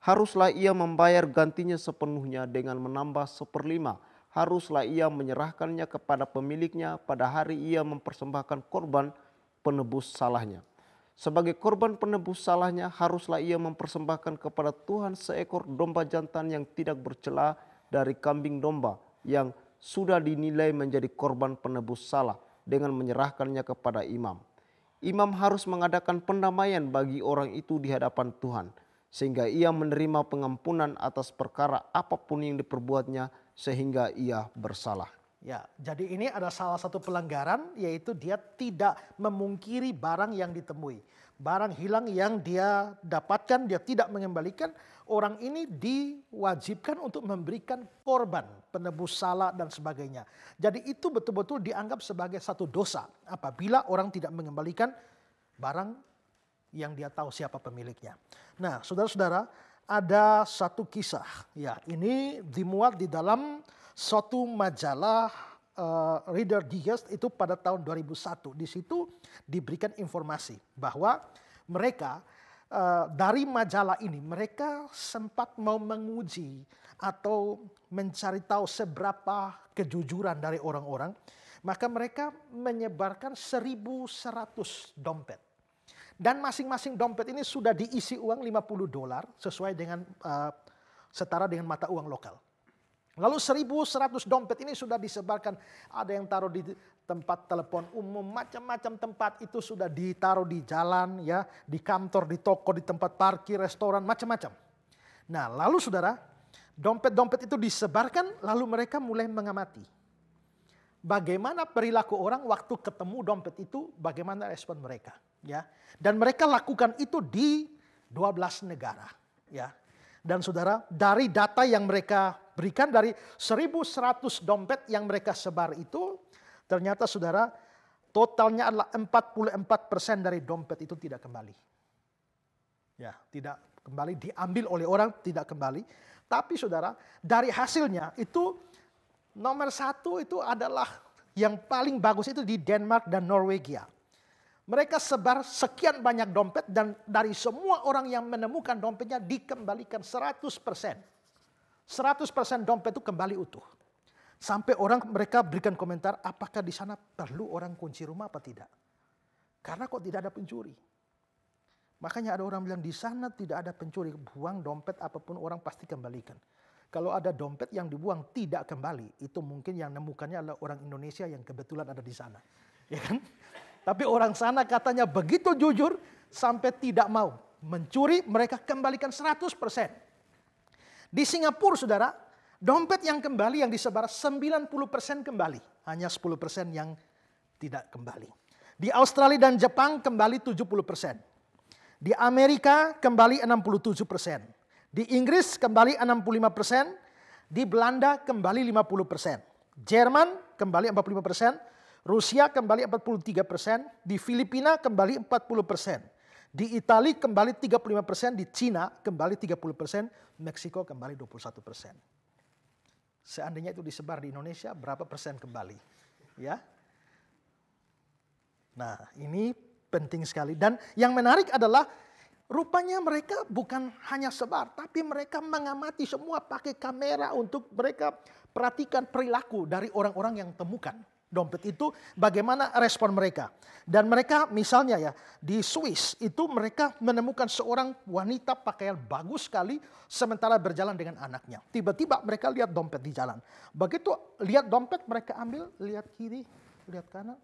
Speaker 3: haruslah ia membayar gantinya sepenuhnya dengan menambah seperlima haruslah ia menyerahkannya kepada pemiliknya pada hari ia mempersembahkan korban penebus salahnya sebagai korban penebus salahnya haruslah ia mempersembahkan kepada Tuhan seekor domba jantan yang tidak bercela dari kambing domba yang sudah dinilai menjadi korban penebus salah dengan menyerahkannya kepada imam. Imam harus mengadakan pendamaian bagi orang itu di hadapan Tuhan, sehingga ia menerima pengampunan atas perkara apapun yang diperbuatnya, sehingga ia bersalah.
Speaker 2: Ya, jadi ini ada salah satu pelanggaran, yaitu dia tidak memungkiri barang yang ditemui barang hilang yang dia dapatkan, dia tidak mengembalikan, orang ini diwajibkan untuk memberikan korban, penebus salah dan sebagainya. Jadi itu betul-betul dianggap sebagai satu dosa apabila orang tidak mengembalikan barang yang dia tahu siapa pemiliknya. Nah, saudara-saudara, ada satu kisah. Ya, ini dimuat di dalam suatu majalah uh, Reader Digest itu pada tahun 2001. Di situ diberikan informasi bahwa mereka uh, dari majalah ini mereka sempat mau menguji atau mencari tahu seberapa kejujuran dari orang-orang. Maka mereka menyebarkan 1.100 dompet. Dan masing-masing dompet ini sudah diisi uang 50 dolar sesuai dengan uh, setara dengan mata uang lokal. Lalu 1100 dompet ini sudah disebarkan. Ada yang taruh di tempat telepon umum, macam-macam tempat itu sudah ditaruh di jalan ya, di kantor, di toko, di tempat parkir, restoran, macam-macam. Nah, lalu Saudara, dompet-dompet itu disebarkan lalu mereka mulai mengamati. Bagaimana perilaku orang waktu ketemu dompet itu, bagaimana respon mereka, ya. Dan mereka lakukan itu di 12 negara, ya. Dan saudara, dari data yang mereka berikan dari 1100 dompet yang mereka sebar itu, ternyata saudara totalnya adalah 44% dari dompet itu tidak kembali. Ya, tidak kembali diambil oleh orang tidak kembali. Tapi saudara, dari hasilnya itu nomor satu itu adalah yang paling bagus itu di Denmark dan Norwegia. Mereka sebar sekian banyak dompet dan dari semua orang yang menemukan dompetnya dikembalikan 100%. 100% dompet itu kembali utuh. Sampai orang mereka berikan komentar apakah di sana perlu orang kunci rumah apa tidak. Karena kok tidak ada pencuri. Makanya ada orang bilang di sana tidak ada pencuri. Buang dompet apapun orang pasti kembalikan. Kalau ada dompet yang dibuang tidak kembali. Itu mungkin yang nemukannya adalah orang Indonesia yang kebetulan ada di sana. Ya kan? Tapi orang sana katanya begitu jujur sampai tidak mau mencuri mereka kembalikan 100%. Di Singapura saudara, dompet yang kembali yang disebar 90% kembali. Hanya 10% yang tidak kembali. Di Australia dan Jepang kembali 70%. Di Amerika kembali 67%. Di Inggris kembali 65%. Di Belanda kembali 50%. Jerman kembali 45%. Rusia kembali 43 persen, di Filipina kembali 40 persen, di Itali kembali 35 persen, di Cina kembali 30 persen, Meksiko kembali 21 persen. Seandainya itu disebar di Indonesia, berapa persen kembali? Ya, Nah, ini penting sekali. Dan yang menarik adalah rupanya mereka bukan hanya sebar, tapi mereka mengamati semua pakai kamera untuk mereka perhatikan perilaku dari orang-orang yang temukan dompet itu bagaimana respon mereka. Dan mereka misalnya ya di Swiss itu mereka menemukan seorang wanita pakaian bagus sekali sementara berjalan dengan anaknya. Tiba-tiba mereka lihat dompet di jalan. Begitu lihat dompet mereka ambil, lihat kiri, lihat kanan,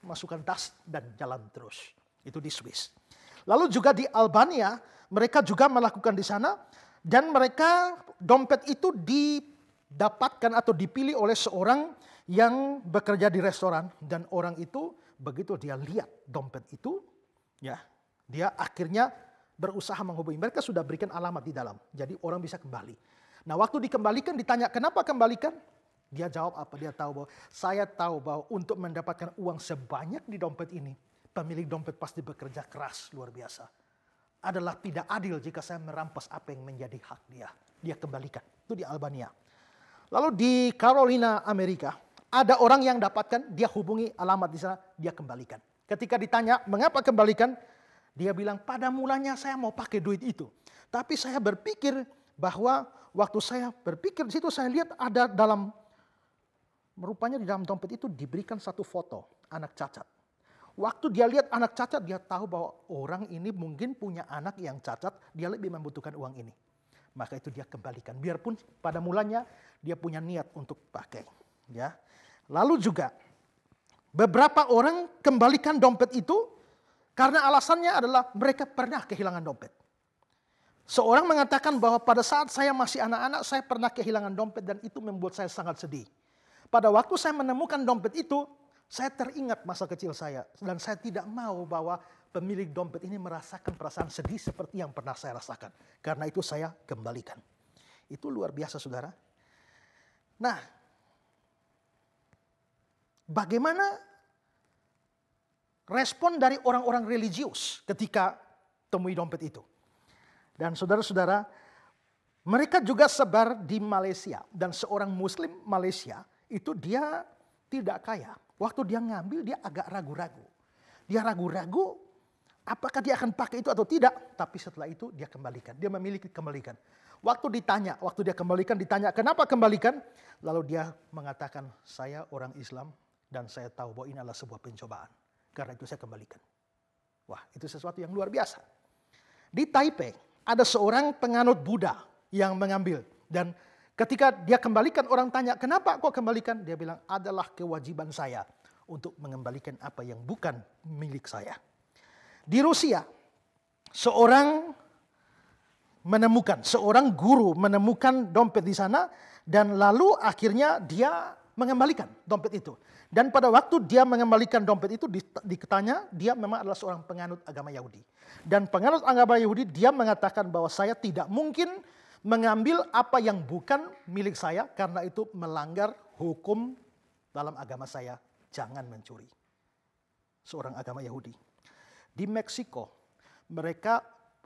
Speaker 2: masukkan tas dan jalan terus. Itu di Swiss. Lalu juga di Albania mereka juga melakukan di sana dan mereka dompet itu didapatkan atau dipilih oleh seorang yang bekerja di restoran dan orang itu begitu dia lihat dompet itu, ya dia akhirnya berusaha menghubungi. Mereka sudah berikan alamat di dalam, jadi orang bisa kembali. Nah waktu dikembalikan ditanya kenapa kembalikan? Dia jawab apa? Dia tahu bahwa saya tahu bahwa untuk mendapatkan uang sebanyak di dompet ini, pemilik dompet pasti bekerja keras luar biasa. Adalah tidak adil jika saya merampas apa yang menjadi hak dia. Dia kembalikan. Itu di Albania. Lalu di Carolina, Amerika, ada orang yang dapatkan, dia hubungi alamat di sana, dia kembalikan. Ketika ditanya, mengapa kembalikan? Dia bilang, pada mulanya saya mau pakai duit itu. Tapi saya berpikir bahwa waktu saya berpikir di situ saya lihat ada dalam rupanya di dalam dompet itu diberikan satu foto anak cacat. Waktu dia lihat anak cacat, dia tahu bahwa orang ini mungkin punya anak yang cacat, dia lebih membutuhkan uang ini. Maka itu dia kembalikan. Biarpun pada mulanya dia punya niat untuk pakai, ya. Lalu juga beberapa orang kembalikan dompet itu karena alasannya adalah mereka pernah kehilangan dompet. Seorang mengatakan bahwa pada saat saya masih anak-anak saya pernah kehilangan dompet dan itu membuat saya sangat sedih. Pada waktu saya menemukan dompet itu, saya teringat masa kecil saya dan saya tidak mau bahwa pemilik dompet ini merasakan perasaan sedih seperti yang pernah saya rasakan. Karena itu saya kembalikan. Itu luar biasa saudara. Nah bagaimana respon dari orang-orang religius ketika temui dompet itu. Dan saudara-saudara, mereka juga sebar di Malaysia dan seorang muslim Malaysia itu dia tidak kaya. Waktu dia ngambil dia agak ragu-ragu. Dia ragu-ragu apakah dia akan pakai itu atau tidak. Tapi setelah itu dia kembalikan. Dia memiliki kembalikan. Waktu ditanya, waktu dia kembalikan ditanya kenapa kembalikan. Lalu dia mengatakan saya orang Islam dan saya tahu bahwa ini adalah sebuah pencobaan. Karena itu saya kembalikan. Wah, itu sesuatu yang luar biasa. Di Taipei, ada seorang penganut Buddha yang mengambil. Dan ketika dia kembalikan, orang tanya, kenapa kok kembalikan? Dia bilang, adalah kewajiban saya untuk mengembalikan apa yang bukan milik saya. Di Rusia, seorang menemukan, seorang guru menemukan dompet di sana dan lalu akhirnya dia mengembalikan dompet itu. Dan pada waktu dia mengembalikan dompet itu diketanya dia memang adalah seorang penganut agama Yahudi. Dan penganut agama Yahudi dia mengatakan bahwa saya tidak mungkin mengambil apa yang bukan milik saya karena itu melanggar hukum dalam agama saya. Jangan mencuri. Seorang agama Yahudi. Di Meksiko mereka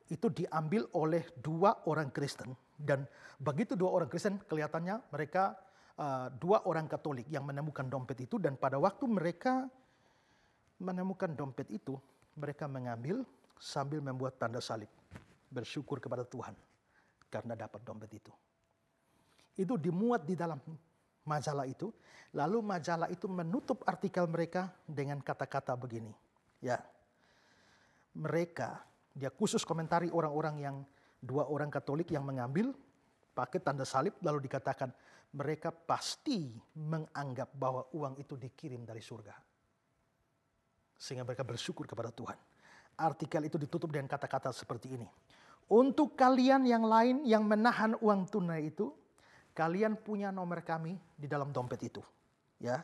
Speaker 2: itu diambil oleh dua orang Kristen dan begitu dua orang Kristen kelihatannya mereka Eh, dua orang Katolik yang menemukan dompet itu dan pada waktu mereka menemukan dompet itu, mereka mengambil sambil membuat tanda salib, bersyukur kepada Tuhan karena dapat dompet itu. Itu dimuat di dalam majalah itu, lalu majalah itu menutup artikel mereka dengan kata-kata begini. Ya. Mereka, dia khusus komentari orang-orang yang dua orang Katolik yang mengambil paket tanda salib lalu dikatakan mereka pasti menganggap bahwa uang itu dikirim dari surga. Sehingga mereka bersyukur kepada Tuhan. Artikel itu ditutup dengan kata-kata seperti ini. Untuk kalian yang lain yang menahan uang tunai itu, kalian punya nomor kami di dalam dompet itu. ya.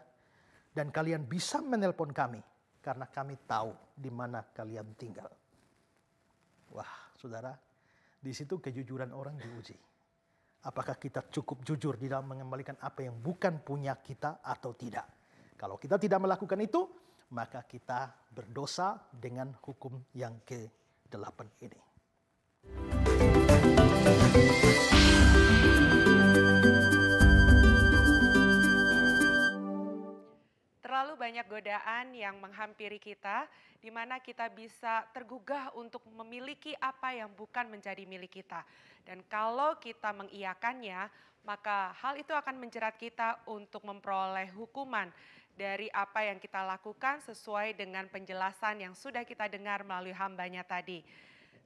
Speaker 2: Dan kalian bisa menelpon kami karena kami tahu di mana kalian tinggal. Wah, saudara, di situ kejujuran orang diuji apakah kita cukup jujur di dalam mengembalikan apa yang bukan punya kita atau tidak. Kalau kita tidak melakukan itu, maka kita berdosa dengan hukum yang ke-8 ini.
Speaker 1: Terlalu banyak godaan yang menghampiri kita, di mana kita bisa tergugah untuk memiliki apa yang bukan menjadi milik kita. Dan kalau kita mengiyakannya, maka hal itu akan menjerat kita untuk memperoleh hukuman dari apa yang kita lakukan sesuai dengan penjelasan yang sudah kita dengar melalui hambanya tadi.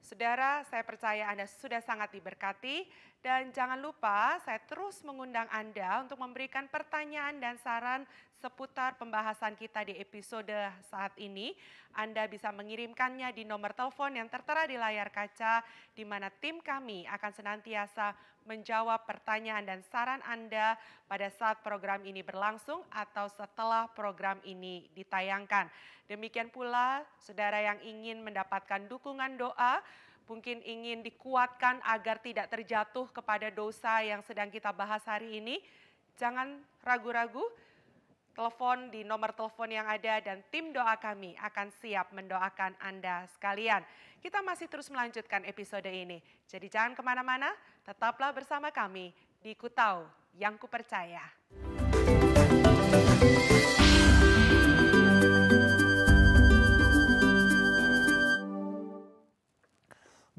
Speaker 1: Saudara, saya percaya Anda sudah sangat diberkati dan jangan lupa saya terus mengundang Anda untuk memberikan pertanyaan dan saran seputar pembahasan kita di episode saat ini. Anda bisa mengirimkannya di nomor telepon yang tertera di layar kaca di mana tim kami akan senantiasa menjawab pertanyaan dan saran Anda pada saat program ini berlangsung atau setelah program ini ditayangkan. Demikian pula saudara yang ingin mendapatkan dukungan doa, mungkin ingin dikuatkan agar tidak terjatuh kepada dosa yang sedang kita bahas hari ini, jangan ragu-ragu telepon di nomor telepon yang ada dan tim doa kami akan siap mendoakan Anda sekalian. Kita masih terus melanjutkan episode ini. Jadi jangan kemana-mana, tetaplah bersama kami di Kutau yang kupercaya.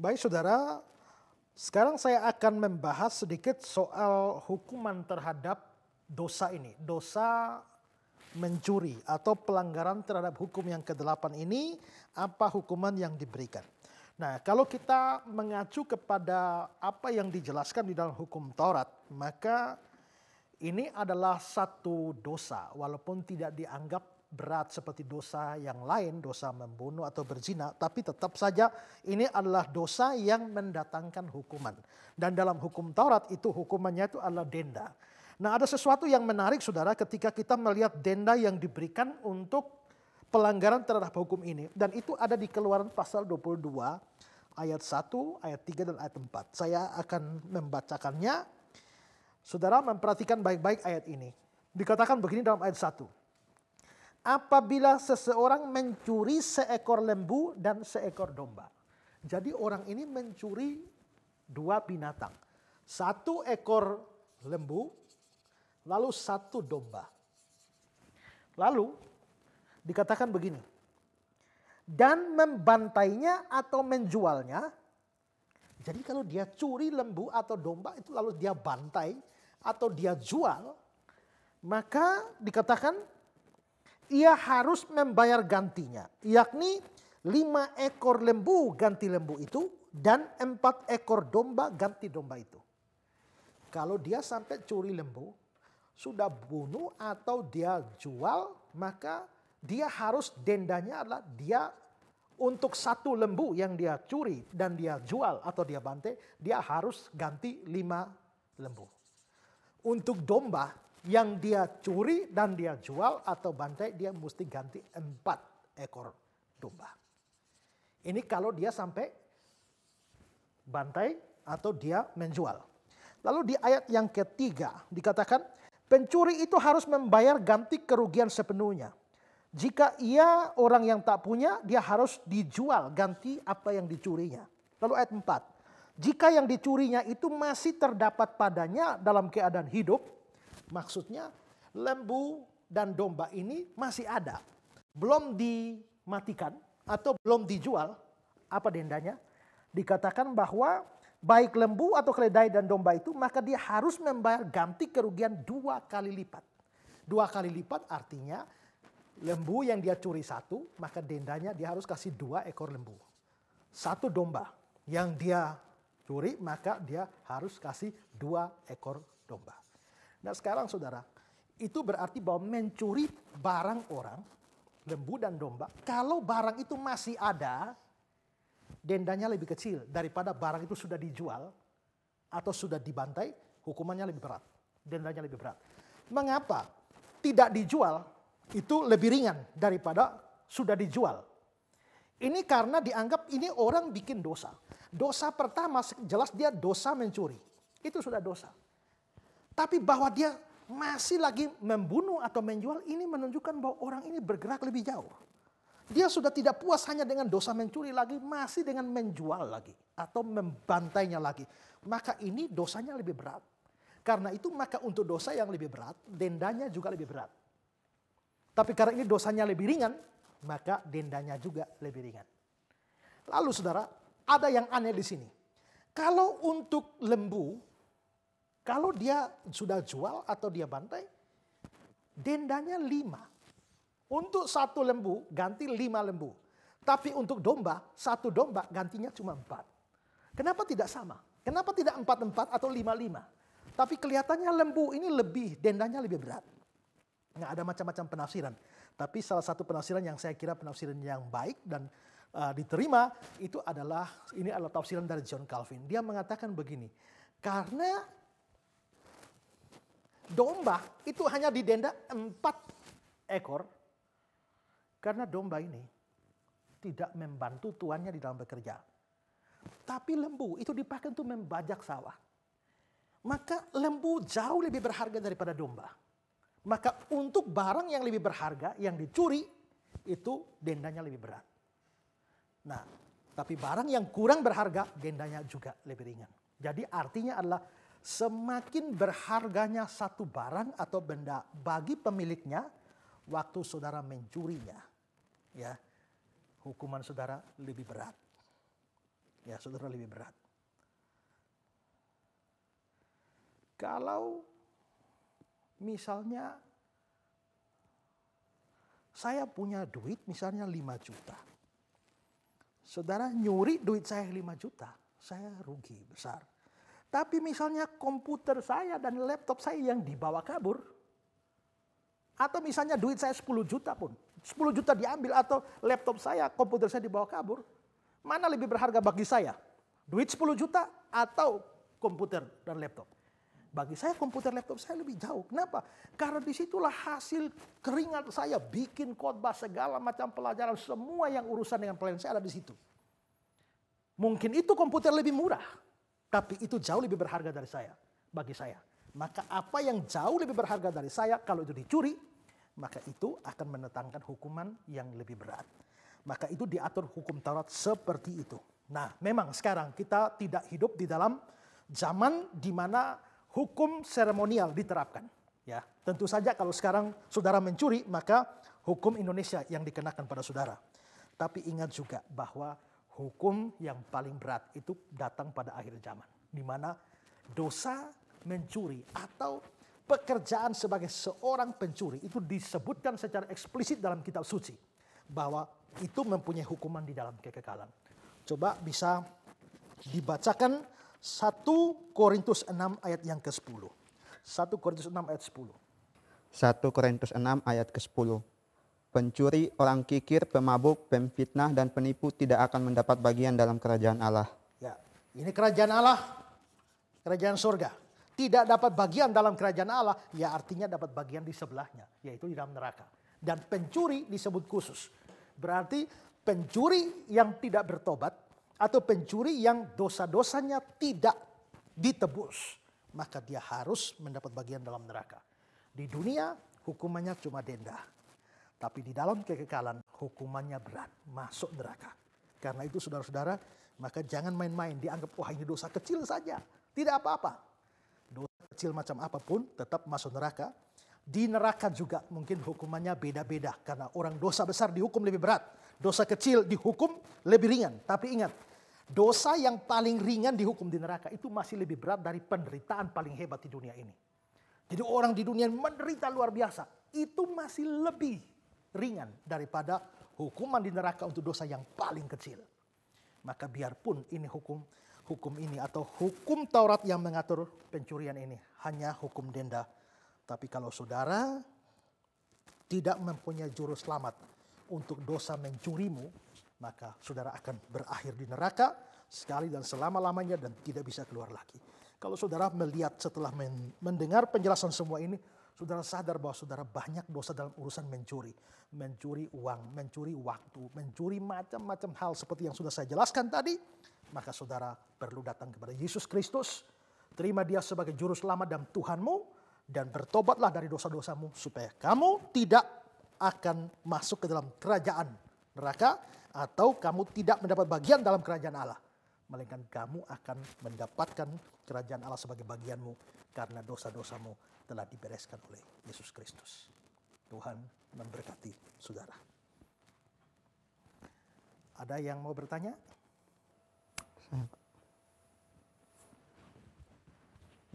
Speaker 2: Baik saudara, sekarang saya akan membahas sedikit soal hukuman terhadap dosa ini. Dosa mencuri atau pelanggaran terhadap hukum yang ke-8 ini apa hukuman yang diberikan. Nah, kalau kita mengacu kepada apa yang dijelaskan di dalam hukum Taurat, maka ini adalah satu dosa walaupun tidak dianggap berat seperti dosa yang lain, dosa membunuh atau berzina, tapi tetap saja ini adalah dosa yang mendatangkan hukuman. Dan dalam hukum Taurat itu hukumannya itu adalah denda. Nah, ada sesuatu yang menarik Saudara ketika kita melihat denda yang diberikan untuk pelanggaran terhadap hukum ini dan itu ada di Keluaran pasal 22 ayat 1, ayat 3 dan ayat 4. Saya akan membacakannya. Saudara memperhatikan baik-baik ayat ini. Dikatakan begini dalam ayat 1 apabila seseorang mencuri seekor lembu dan seekor domba. Jadi orang ini mencuri dua binatang. Satu ekor lembu, lalu satu domba. Lalu dikatakan begini. Dan membantainya atau menjualnya. Jadi kalau dia curi lembu atau domba itu lalu dia bantai atau dia jual. Maka dikatakan ia harus membayar gantinya, yakni lima ekor lembu ganti lembu itu dan empat ekor domba ganti domba itu. Kalau dia sampai curi lembu, sudah bunuh atau dia jual, maka dia harus dendanya adalah dia untuk satu lembu yang dia curi dan dia jual atau dia bantai, dia harus ganti lima lembu. Untuk domba yang dia curi dan dia jual atau bantai dia mesti ganti empat ekor domba. Ini kalau dia sampai bantai atau dia menjual. Lalu di ayat yang ketiga dikatakan pencuri itu harus membayar ganti kerugian sepenuhnya. Jika ia orang yang tak punya dia harus dijual ganti apa yang dicurinya. Lalu ayat empat, Jika yang dicurinya itu masih terdapat padanya dalam keadaan hidup, Maksudnya lembu dan domba ini masih ada. Belum dimatikan atau belum dijual. Apa dendanya? Dikatakan bahwa baik lembu atau keledai dan domba itu maka dia harus membayar ganti kerugian dua kali lipat. Dua kali lipat artinya lembu yang dia curi satu maka dendanya dia harus kasih dua ekor lembu. Satu domba yang dia curi maka dia harus kasih dua ekor domba. Nah sekarang saudara, itu berarti bahwa mencuri barang orang, lembu dan domba, kalau barang itu masih ada, dendanya lebih kecil daripada barang itu sudah dijual atau sudah dibantai, hukumannya lebih berat, dendanya lebih berat. Mengapa? Tidak dijual itu lebih ringan daripada sudah dijual. Ini karena dianggap ini orang bikin dosa. Dosa pertama jelas dia dosa mencuri. Itu sudah dosa. Tapi bahwa dia masih lagi membunuh atau menjual ini menunjukkan bahwa orang ini bergerak lebih jauh. Dia sudah tidak puas hanya dengan dosa mencuri lagi, masih dengan menjual lagi atau membantainya lagi. Maka ini dosanya lebih berat. Karena itu maka untuk dosa yang lebih berat, dendanya juga lebih berat. Tapi karena ini dosanya lebih ringan, maka dendanya juga lebih ringan. Lalu saudara, ada yang aneh di sini. Kalau untuk lembu kalau dia sudah jual atau dia bantai, dendanya lima. Untuk satu lembu ganti lima lembu. Tapi untuk domba, satu domba gantinya cuma empat. Kenapa tidak sama? Kenapa tidak empat-empat atau lima-lima? Tapi kelihatannya lembu ini lebih, dendanya lebih berat. Nggak ada macam-macam penafsiran. Tapi salah satu penafsiran yang saya kira penafsiran yang baik dan uh, diterima itu adalah, ini adalah tafsiran dari John Calvin. Dia mengatakan begini, karena domba itu hanya didenda empat ekor. Karena domba ini tidak membantu tuannya di dalam bekerja. Tapi lembu itu dipakai untuk membajak sawah. Maka lembu jauh lebih berharga daripada domba. Maka untuk barang yang lebih berharga yang dicuri itu dendanya lebih berat. Nah, tapi barang yang kurang berharga dendanya juga lebih ringan. Jadi artinya adalah Semakin berharganya satu barang atau benda bagi pemiliknya waktu saudara mencurinya, ya hukuman saudara lebih berat. Ya, saudara lebih berat. Kalau misalnya saya punya duit misalnya 5 juta. Saudara nyuri duit saya 5 juta, saya rugi besar. Tapi misalnya komputer saya dan laptop saya yang dibawa kabur, atau misalnya duit saya 10 juta pun, 10 juta diambil atau laptop saya, komputer saya dibawa kabur, mana lebih berharga bagi saya? Duit 10 juta atau komputer dan laptop? Bagi saya komputer laptop saya lebih jauh. Kenapa? Karena disitulah hasil keringat saya bikin khotbah segala macam pelajaran semua yang urusan dengan pelayan saya ada di situ. Mungkin itu komputer lebih murah tapi itu jauh lebih berharga dari saya, bagi saya. Maka apa yang jauh lebih berharga dari saya kalau itu dicuri, maka itu akan menetangkan hukuman yang lebih berat. Maka itu diatur hukum Taurat seperti itu. Nah, memang sekarang kita tidak hidup di dalam zaman di mana hukum seremonial diterapkan. Ya, tentu saja kalau sekarang saudara mencuri, maka hukum Indonesia yang dikenakan pada saudara. Tapi ingat juga bahwa hukum yang paling berat itu datang pada akhir zaman. Di mana dosa mencuri atau pekerjaan sebagai seorang pencuri itu disebutkan secara eksplisit dalam kitab suci. Bahwa itu mempunyai hukuman di dalam kekekalan. Coba bisa dibacakan 1 Korintus 6 ayat yang ke-10. 1 Korintus 6 ayat 10.
Speaker 3: 1 Korintus 6 ayat ke-10 pencuri, orang kikir, pemabuk, pemfitnah, dan penipu tidak akan mendapat bagian dalam kerajaan Allah.
Speaker 2: Ya, ini kerajaan Allah, kerajaan surga. Tidak dapat bagian dalam kerajaan Allah, ya artinya dapat bagian di sebelahnya, yaitu di dalam neraka. Dan pencuri disebut khusus. Berarti pencuri yang tidak bertobat atau pencuri yang dosa-dosanya tidak ditebus, maka dia harus mendapat bagian dalam neraka. Di dunia hukumannya cuma denda. Tapi di dalam kekekalan hukumannya berat, masuk neraka. Karena itu saudara-saudara, maka jangan main-main dianggap wah ini dosa kecil saja. Tidak apa-apa. Dosa kecil macam apapun tetap masuk neraka. Di neraka juga mungkin hukumannya beda-beda karena orang dosa besar dihukum lebih berat, dosa kecil dihukum lebih ringan. Tapi ingat, dosa yang paling ringan dihukum di neraka itu masih lebih berat dari penderitaan paling hebat di dunia ini. Jadi orang di dunia menderita luar biasa, itu masih lebih ringan daripada hukuman di neraka untuk dosa yang paling kecil. Maka biarpun ini hukum hukum ini atau hukum Taurat yang mengatur pencurian ini hanya hukum denda. Tapi kalau saudara tidak mempunyai juru selamat untuk dosa mencurimu, maka saudara akan berakhir di neraka sekali dan selama-lamanya dan tidak bisa keluar lagi. Kalau saudara melihat setelah mendengar penjelasan semua ini, Saudara sadar bahwa saudara banyak dosa dalam urusan mencuri. Mencuri uang, mencuri waktu, mencuri macam-macam hal seperti yang sudah saya jelaskan tadi. Maka saudara perlu datang kepada Yesus Kristus. Terima dia sebagai juru selamat dan Tuhanmu. Dan bertobatlah dari dosa-dosamu supaya kamu tidak akan masuk ke dalam kerajaan neraka. Atau kamu tidak mendapat bagian dalam kerajaan Allah melainkan kamu akan mendapatkan kerajaan Allah sebagai bagianmu karena dosa-dosamu telah dibereskan oleh Yesus Kristus. Tuhan memberkati saudara. Ada yang mau bertanya?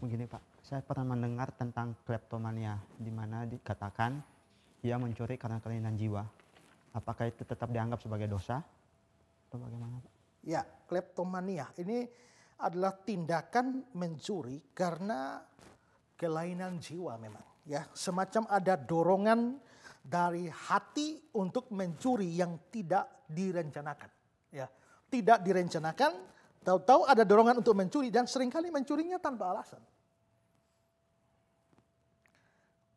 Speaker 3: Begini Pak, saya pernah mendengar tentang kleptomania di mana dikatakan ia mencuri karena kelainan jiwa. Apakah itu tetap dianggap sebagai dosa? Atau bagaimana Pak?
Speaker 2: Ya, kleptomania ini adalah tindakan mencuri karena kelainan jiwa memang ya semacam ada dorongan dari hati untuk mencuri yang tidak direncanakan ya tidak direncanakan tahu-tahu ada dorongan untuk mencuri dan seringkali mencurinya tanpa alasan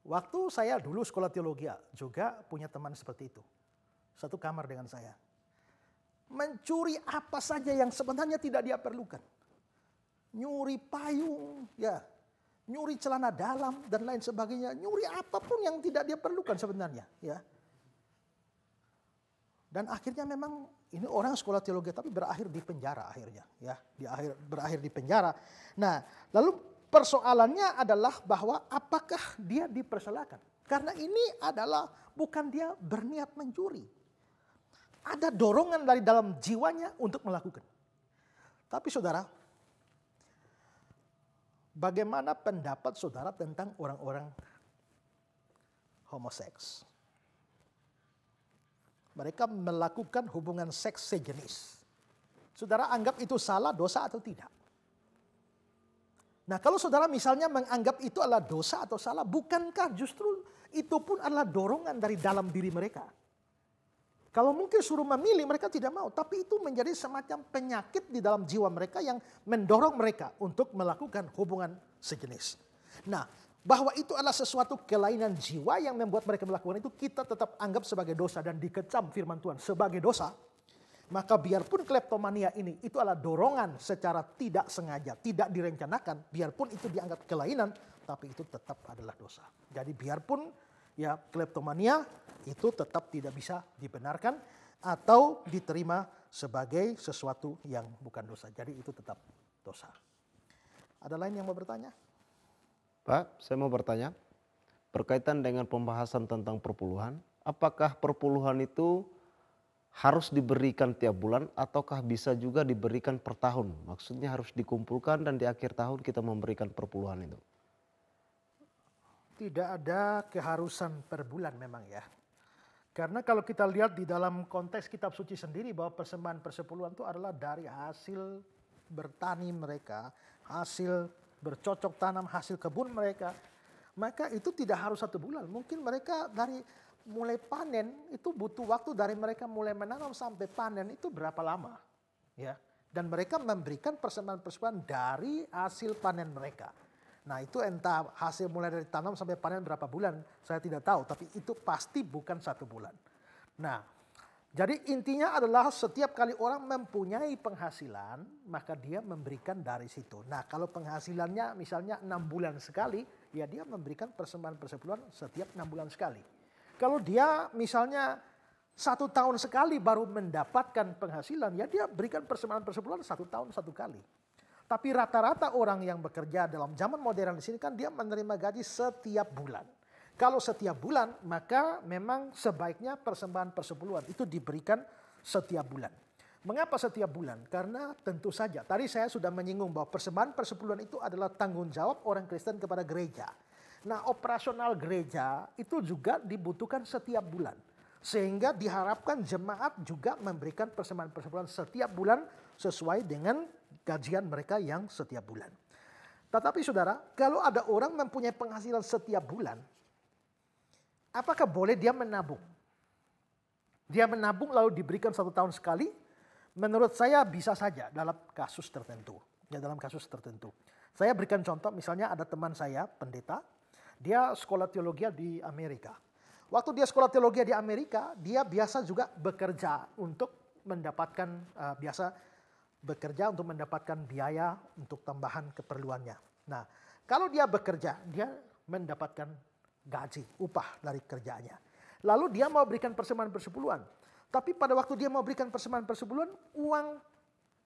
Speaker 2: Waktu saya dulu sekolah teologi juga punya teman seperti itu. Satu kamar dengan saya. Mencuri apa saja yang sebenarnya tidak dia perlukan. Nyuri payung, ya nyuri celana dalam dan lain sebagainya, nyuri apapun yang tidak dia perlukan sebenarnya, ya. Dan akhirnya memang ini orang sekolah teologi tapi berakhir di penjara akhirnya, ya, di akhir berakhir di penjara. Nah, lalu persoalannya adalah bahwa apakah dia dipersalahkan? Karena ini adalah bukan dia berniat mencuri. Ada dorongan dari dalam jiwanya untuk melakukan. Tapi saudara, Bagaimana pendapat saudara tentang orang-orang homoseks? Mereka melakukan hubungan seks sejenis. Saudara anggap itu salah, dosa atau tidak? Nah kalau saudara misalnya menganggap itu adalah dosa atau salah, bukankah justru itu pun adalah dorongan dari dalam diri mereka? Kalau mungkin suruh memilih mereka tidak mau, tapi itu menjadi semacam penyakit di dalam jiwa mereka yang mendorong mereka untuk melakukan hubungan sejenis. Nah, bahwa itu adalah sesuatu kelainan jiwa yang membuat mereka melakukan itu kita tetap anggap sebagai dosa dan dikecam firman Tuhan sebagai dosa. Maka biarpun kleptomania ini itu adalah dorongan secara tidak sengaja, tidak direncanakan, biarpun itu dianggap kelainan, tapi itu tetap adalah dosa. Jadi biarpun ya kleptomania itu tetap tidak bisa dibenarkan atau diterima sebagai sesuatu yang bukan dosa. Jadi itu tetap dosa. Ada lain yang mau bertanya?
Speaker 3: Pak, saya mau bertanya berkaitan dengan pembahasan tentang perpuluhan. Apakah perpuluhan itu harus diberikan tiap bulan ataukah bisa juga diberikan per tahun? Maksudnya harus dikumpulkan dan di akhir tahun kita memberikan perpuluhan itu
Speaker 2: tidak ada keharusan per bulan memang ya. Karena kalau kita lihat di dalam konteks kitab suci sendiri bahwa persembahan persepuluhan itu adalah dari hasil bertani mereka, hasil bercocok tanam, hasil kebun mereka. Maka itu tidak harus satu bulan. Mungkin mereka dari mulai panen itu butuh waktu dari mereka mulai menanam sampai panen itu berapa lama. ya? Dan mereka memberikan persembahan-persembahan dari hasil panen mereka. Nah itu entah hasil mulai dari tanam sampai panen berapa bulan saya tidak tahu, tapi itu pasti bukan satu bulan. Nah jadi intinya adalah setiap kali orang mempunyai penghasilan maka dia memberikan dari situ. Nah kalau penghasilannya misalnya enam bulan sekali ya dia memberikan persembahan persepuluhan setiap enam bulan sekali. Kalau dia misalnya satu tahun sekali baru mendapatkan penghasilan ya dia berikan persembahan persepuluhan satu tahun satu kali. Tapi rata-rata orang yang bekerja dalam zaman modern di sini kan dia menerima gaji setiap bulan. Kalau setiap bulan maka memang sebaiknya persembahan persepuluhan itu diberikan setiap bulan. Mengapa setiap bulan? Karena tentu saja tadi saya sudah menyinggung bahwa persembahan persepuluhan itu adalah tanggung jawab orang Kristen kepada gereja. Nah operasional gereja itu juga dibutuhkan setiap bulan. Sehingga diharapkan jemaat juga memberikan persembahan persepuluhan setiap bulan sesuai dengan gajian mereka yang setiap bulan. Tetapi saudara, kalau ada orang mempunyai penghasilan setiap bulan, apakah boleh dia menabung? Dia menabung lalu diberikan satu tahun sekali, menurut saya bisa saja dalam kasus tertentu. Ya dalam kasus tertentu. Saya berikan contoh misalnya ada teman saya, pendeta, dia sekolah teologi di Amerika. Waktu dia sekolah teologi di Amerika, dia biasa juga bekerja untuk mendapatkan uh, biasa bekerja untuk mendapatkan biaya untuk tambahan keperluannya. Nah, kalau dia bekerja, dia mendapatkan gaji, upah dari kerjanya. Lalu dia mau berikan persembahan persepuluhan. Tapi pada waktu dia mau berikan persembahan persepuluhan, uang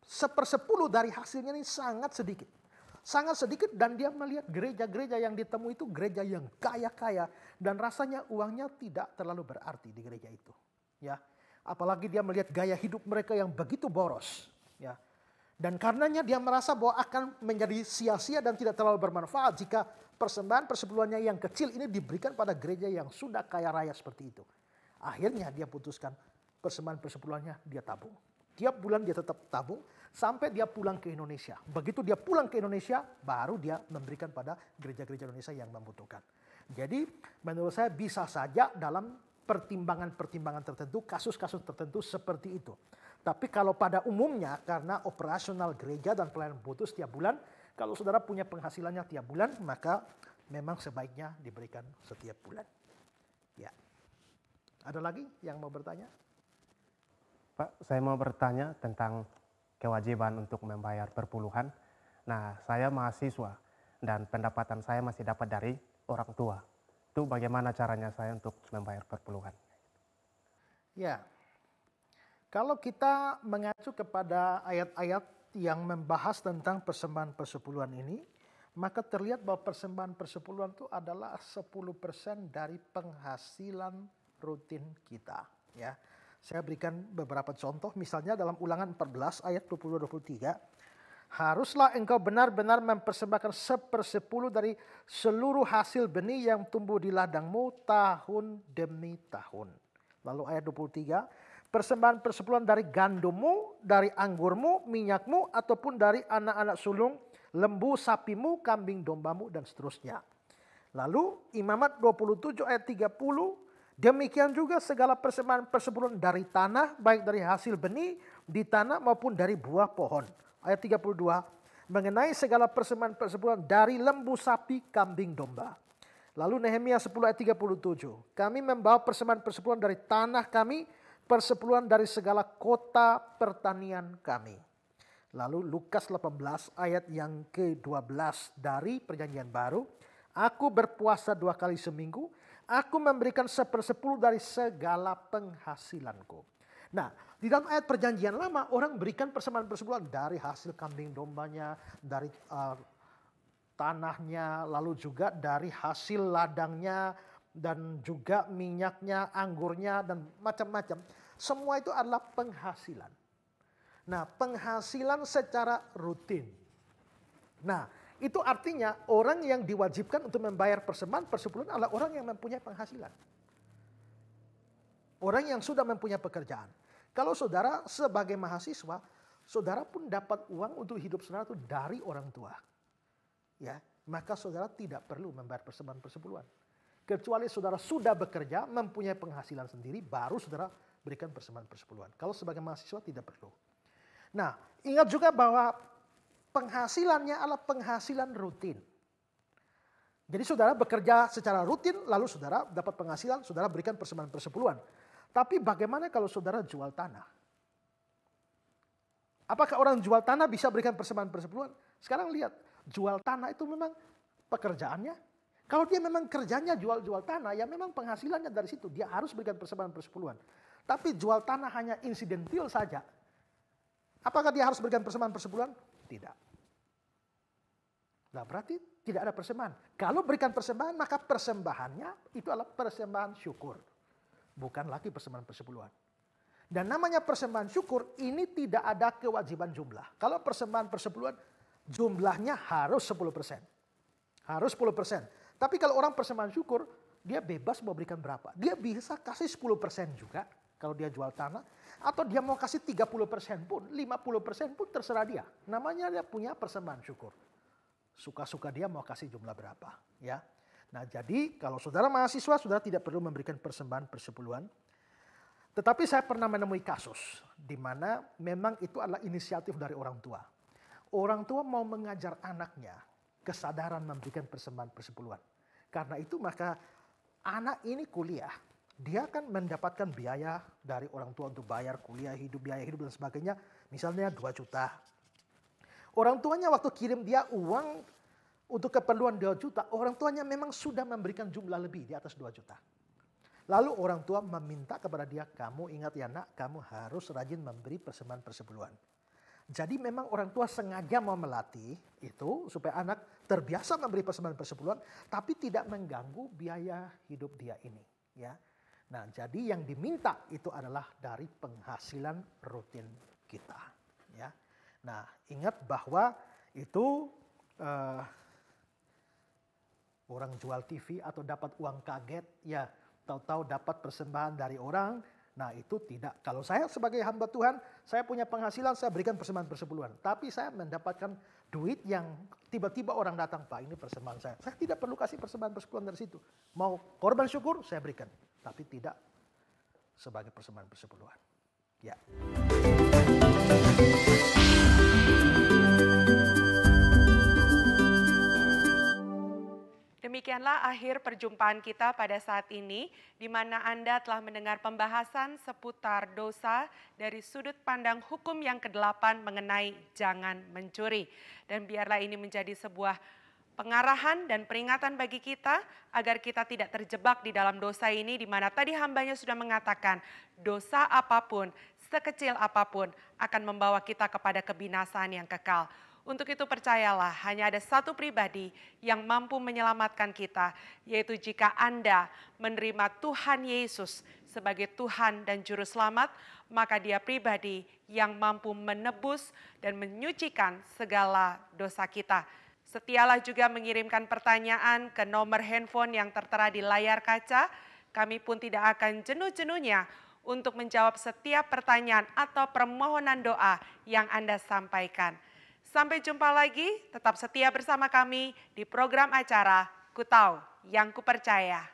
Speaker 2: sepersepuluh dari hasilnya ini sangat sedikit. Sangat sedikit dan dia melihat gereja-gereja yang ditemui itu gereja yang kaya-kaya. Dan rasanya uangnya tidak terlalu berarti di gereja itu. Ya, Apalagi dia melihat gaya hidup mereka yang begitu boros Ya. Dan karenanya dia merasa bahwa akan menjadi sia-sia dan tidak terlalu bermanfaat jika persembahan persepuluhannya yang kecil ini diberikan pada gereja yang sudah kaya raya seperti itu. Akhirnya dia putuskan persembahan persepuluhannya dia tabung. Tiap bulan dia tetap tabung sampai dia pulang ke Indonesia. Begitu dia pulang ke Indonesia baru dia memberikan pada gereja-gereja Indonesia yang membutuhkan. Jadi menurut saya bisa saja dalam pertimbangan-pertimbangan tertentu, kasus-kasus tertentu seperti itu. Tapi kalau pada umumnya karena operasional gereja dan pelayanan putus setiap bulan, kalau saudara punya penghasilannya tiap bulan, maka memang sebaiknya diberikan setiap bulan. Ya. Ada lagi yang mau bertanya?
Speaker 3: Pak, saya mau bertanya tentang kewajiban untuk membayar perpuluhan. Nah, saya mahasiswa dan pendapatan saya masih dapat dari orang tua. Itu bagaimana caranya saya untuk membayar perpuluhan?
Speaker 2: Ya, kalau kita mengacu kepada ayat-ayat yang membahas tentang persembahan persepuluhan ini, maka terlihat bahwa persembahan persepuluhan itu adalah 10% dari penghasilan rutin kita. Ya, Saya berikan beberapa contoh, misalnya dalam ulangan 14 ayat 20-23, Haruslah engkau benar-benar mempersembahkan sepersepuluh dari seluruh hasil benih yang tumbuh di ladangmu tahun demi tahun. Lalu ayat 23, Persembahan persepuluhan dari gandummu, dari anggurmu, minyakmu, ataupun dari anak-anak sulung, lembu, sapimu, kambing, dombamu, dan seterusnya. Lalu Imamat 27 ayat 30, demikian juga segala persembahan persepuluhan dari tanah, baik dari hasil benih, di tanah maupun dari buah pohon. Ayat 32, mengenai segala persembahan persepuluhan dari lembu, sapi, kambing, domba. Lalu Nehemia 10 ayat 37. Kami membawa persembahan persepuluhan dari tanah kami persepuluhan dari segala kota pertanian kami. Lalu Lukas 18 ayat yang ke-12 dari perjanjian baru. Aku berpuasa dua kali seminggu. Aku memberikan sepersepuluh dari segala penghasilanku. Nah, di dalam ayat perjanjian lama orang berikan persembahan persepuluhan dari hasil kambing dombanya, dari uh, tanahnya, lalu juga dari hasil ladangnya, dan juga minyaknya, anggurnya dan macam-macam. Semua itu adalah penghasilan. Nah, penghasilan secara rutin. Nah, itu artinya orang yang diwajibkan untuk membayar persembahan persepuluhan adalah orang yang mempunyai penghasilan. Orang yang sudah mempunyai pekerjaan. Kalau saudara sebagai mahasiswa, saudara pun dapat uang untuk hidup saudara itu dari orang tua. Ya, maka saudara tidak perlu membayar persembahan persepuluhan. Kecuali saudara sudah bekerja, mempunyai penghasilan sendiri, baru saudara berikan persembahan persepuluhan. Kalau sebagai mahasiswa tidak perlu. Nah, ingat juga bahwa penghasilannya adalah penghasilan rutin. Jadi saudara bekerja secara rutin, lalu saudara dapat penghasilan, saudara berikan persembahan persepuluhan. Tapi bagaimana kalau saudara jual tanah? Apakah orang jual tanah bisa berikan persembahan persepuluhan? Sekarang lihat, jual tanah itu memang pekerjaannya kalau dia memang kerjanya jual-jual tanah, ya memang penghasilannya dari situ. Dia harus berikan persembahan persepuluhan. Tapi jual tanah hanya insidentil saja. Apakah dia harus berikan persembahan persepuluhan? Tidak. Nah berarti tidak ada persembahan. Kalau berikan persembahan, maka persembahannya itu adalah persembahan syukur. Bukan lagi persembahan persepuluhan. Dan namanya persembahan syukur ini tidak ada kewajiban jumlah. Kalau persembahan persepuluhan jumlahnya harus 10%. Harus 10%. Tapi kalau orang persembahan syukur, dia bebas mau berikan berapa. Dia bisa kasih 10% juga kalau dia jual tanah. Atau dia mau kasih 30% pun, 50% pun terserah dia. Namanya dia punya persembahan syukur. Suka-suka dia mau kasih jumlah berapa. ya. Nah jadi kalau saudara mahasiswa, saudara tidak perlu memberikan persembahan persepuluhan. Tetapi saya pernah menemui kasus di mana memang itu adalah inisiatif dari orang tua. Orang tua mau mengajar anaknya kesadaran memberikan persembahan persepuluhan. Karena itu maka anak ini kuliah, dia akan mendapatkan biaya dari orang tua untuk bayar kuliah hidup, biaya hidup dan sebagainya. Misalnya 2 juta. Orang tuanya waktu kirim dia uang untuk keperluan 2 juta, orang tuanya memang sudah memberikan jumlah lebih di atas 2 juta. Lalu orang tua meminta kepada dia, kamu ingat ya nak, kamu harus rajin memberi persembahan persepuluhan. Jadi memang orang tua sengaja mau melatih itu supaya anak terbiasa memberi persembahan persepuluhan tapi tidak mengganggu biaya hidup dia ini ya. Nah, jadi yang diminta itu adalah dari penghasilan rutin kita ya. Nah, ingat bahwa itu uh, orang jual TV atau dapat uang kaget ya, tahu-tahu dapat persembahan dari orang Nah itu tidak. Kalau saya sebagai hamba Tuhan, saya punya penghasilan, saya berikan persembahan persepuluhan. Tapi saya mendapatkan duit yang tiba-tiba orang datang, Pak ini persembahan saya. Saya tidak perlu kasih persembahan persepuluhan dari situ. Mau korban syukur, saya berikan. Tapi tidak sebagai persembahan persepuluhan. Ya.
Speaker 1: Demikianlah akhir perjumpaan kita pada saat ini, di mana Anda telah mendengar pembahasan seputar dosa dari sudut pandang hukum yang ke-8 mengenai jangan mencuri. Dan biarlah ini menjadi sebuah pengarahan dan peringatan bagi kita agar kita tidak terjebak di dalam dosa ini di mana tadi hambanya sudah mengatakan dosa apapun sekecil apapun akan membawa kita kepada kebinasaan yang kekal. Untuk itu percayalah, hanya ada satu pribadi yang mampu menyelamatkan kita, yaitu jika Anda menerima Tuhan Yesus sebagai Tuhan dan Juru Selamat, maka dia pribadi yang mampu menebus dan menyucikan segala dosa kita. Setialah juga mengirimkan pertanyaan ke nomor handphone yang tertera di layar kaca. Kami pun tidak akan jenuh-jenuhnya untuk menjawab setiap pertanyaan atau permohonan doa yang Anda sampaikan. Sampai jumpa lagi, tetap setia bersama kami di program acara Kutau Yang Kupercaya.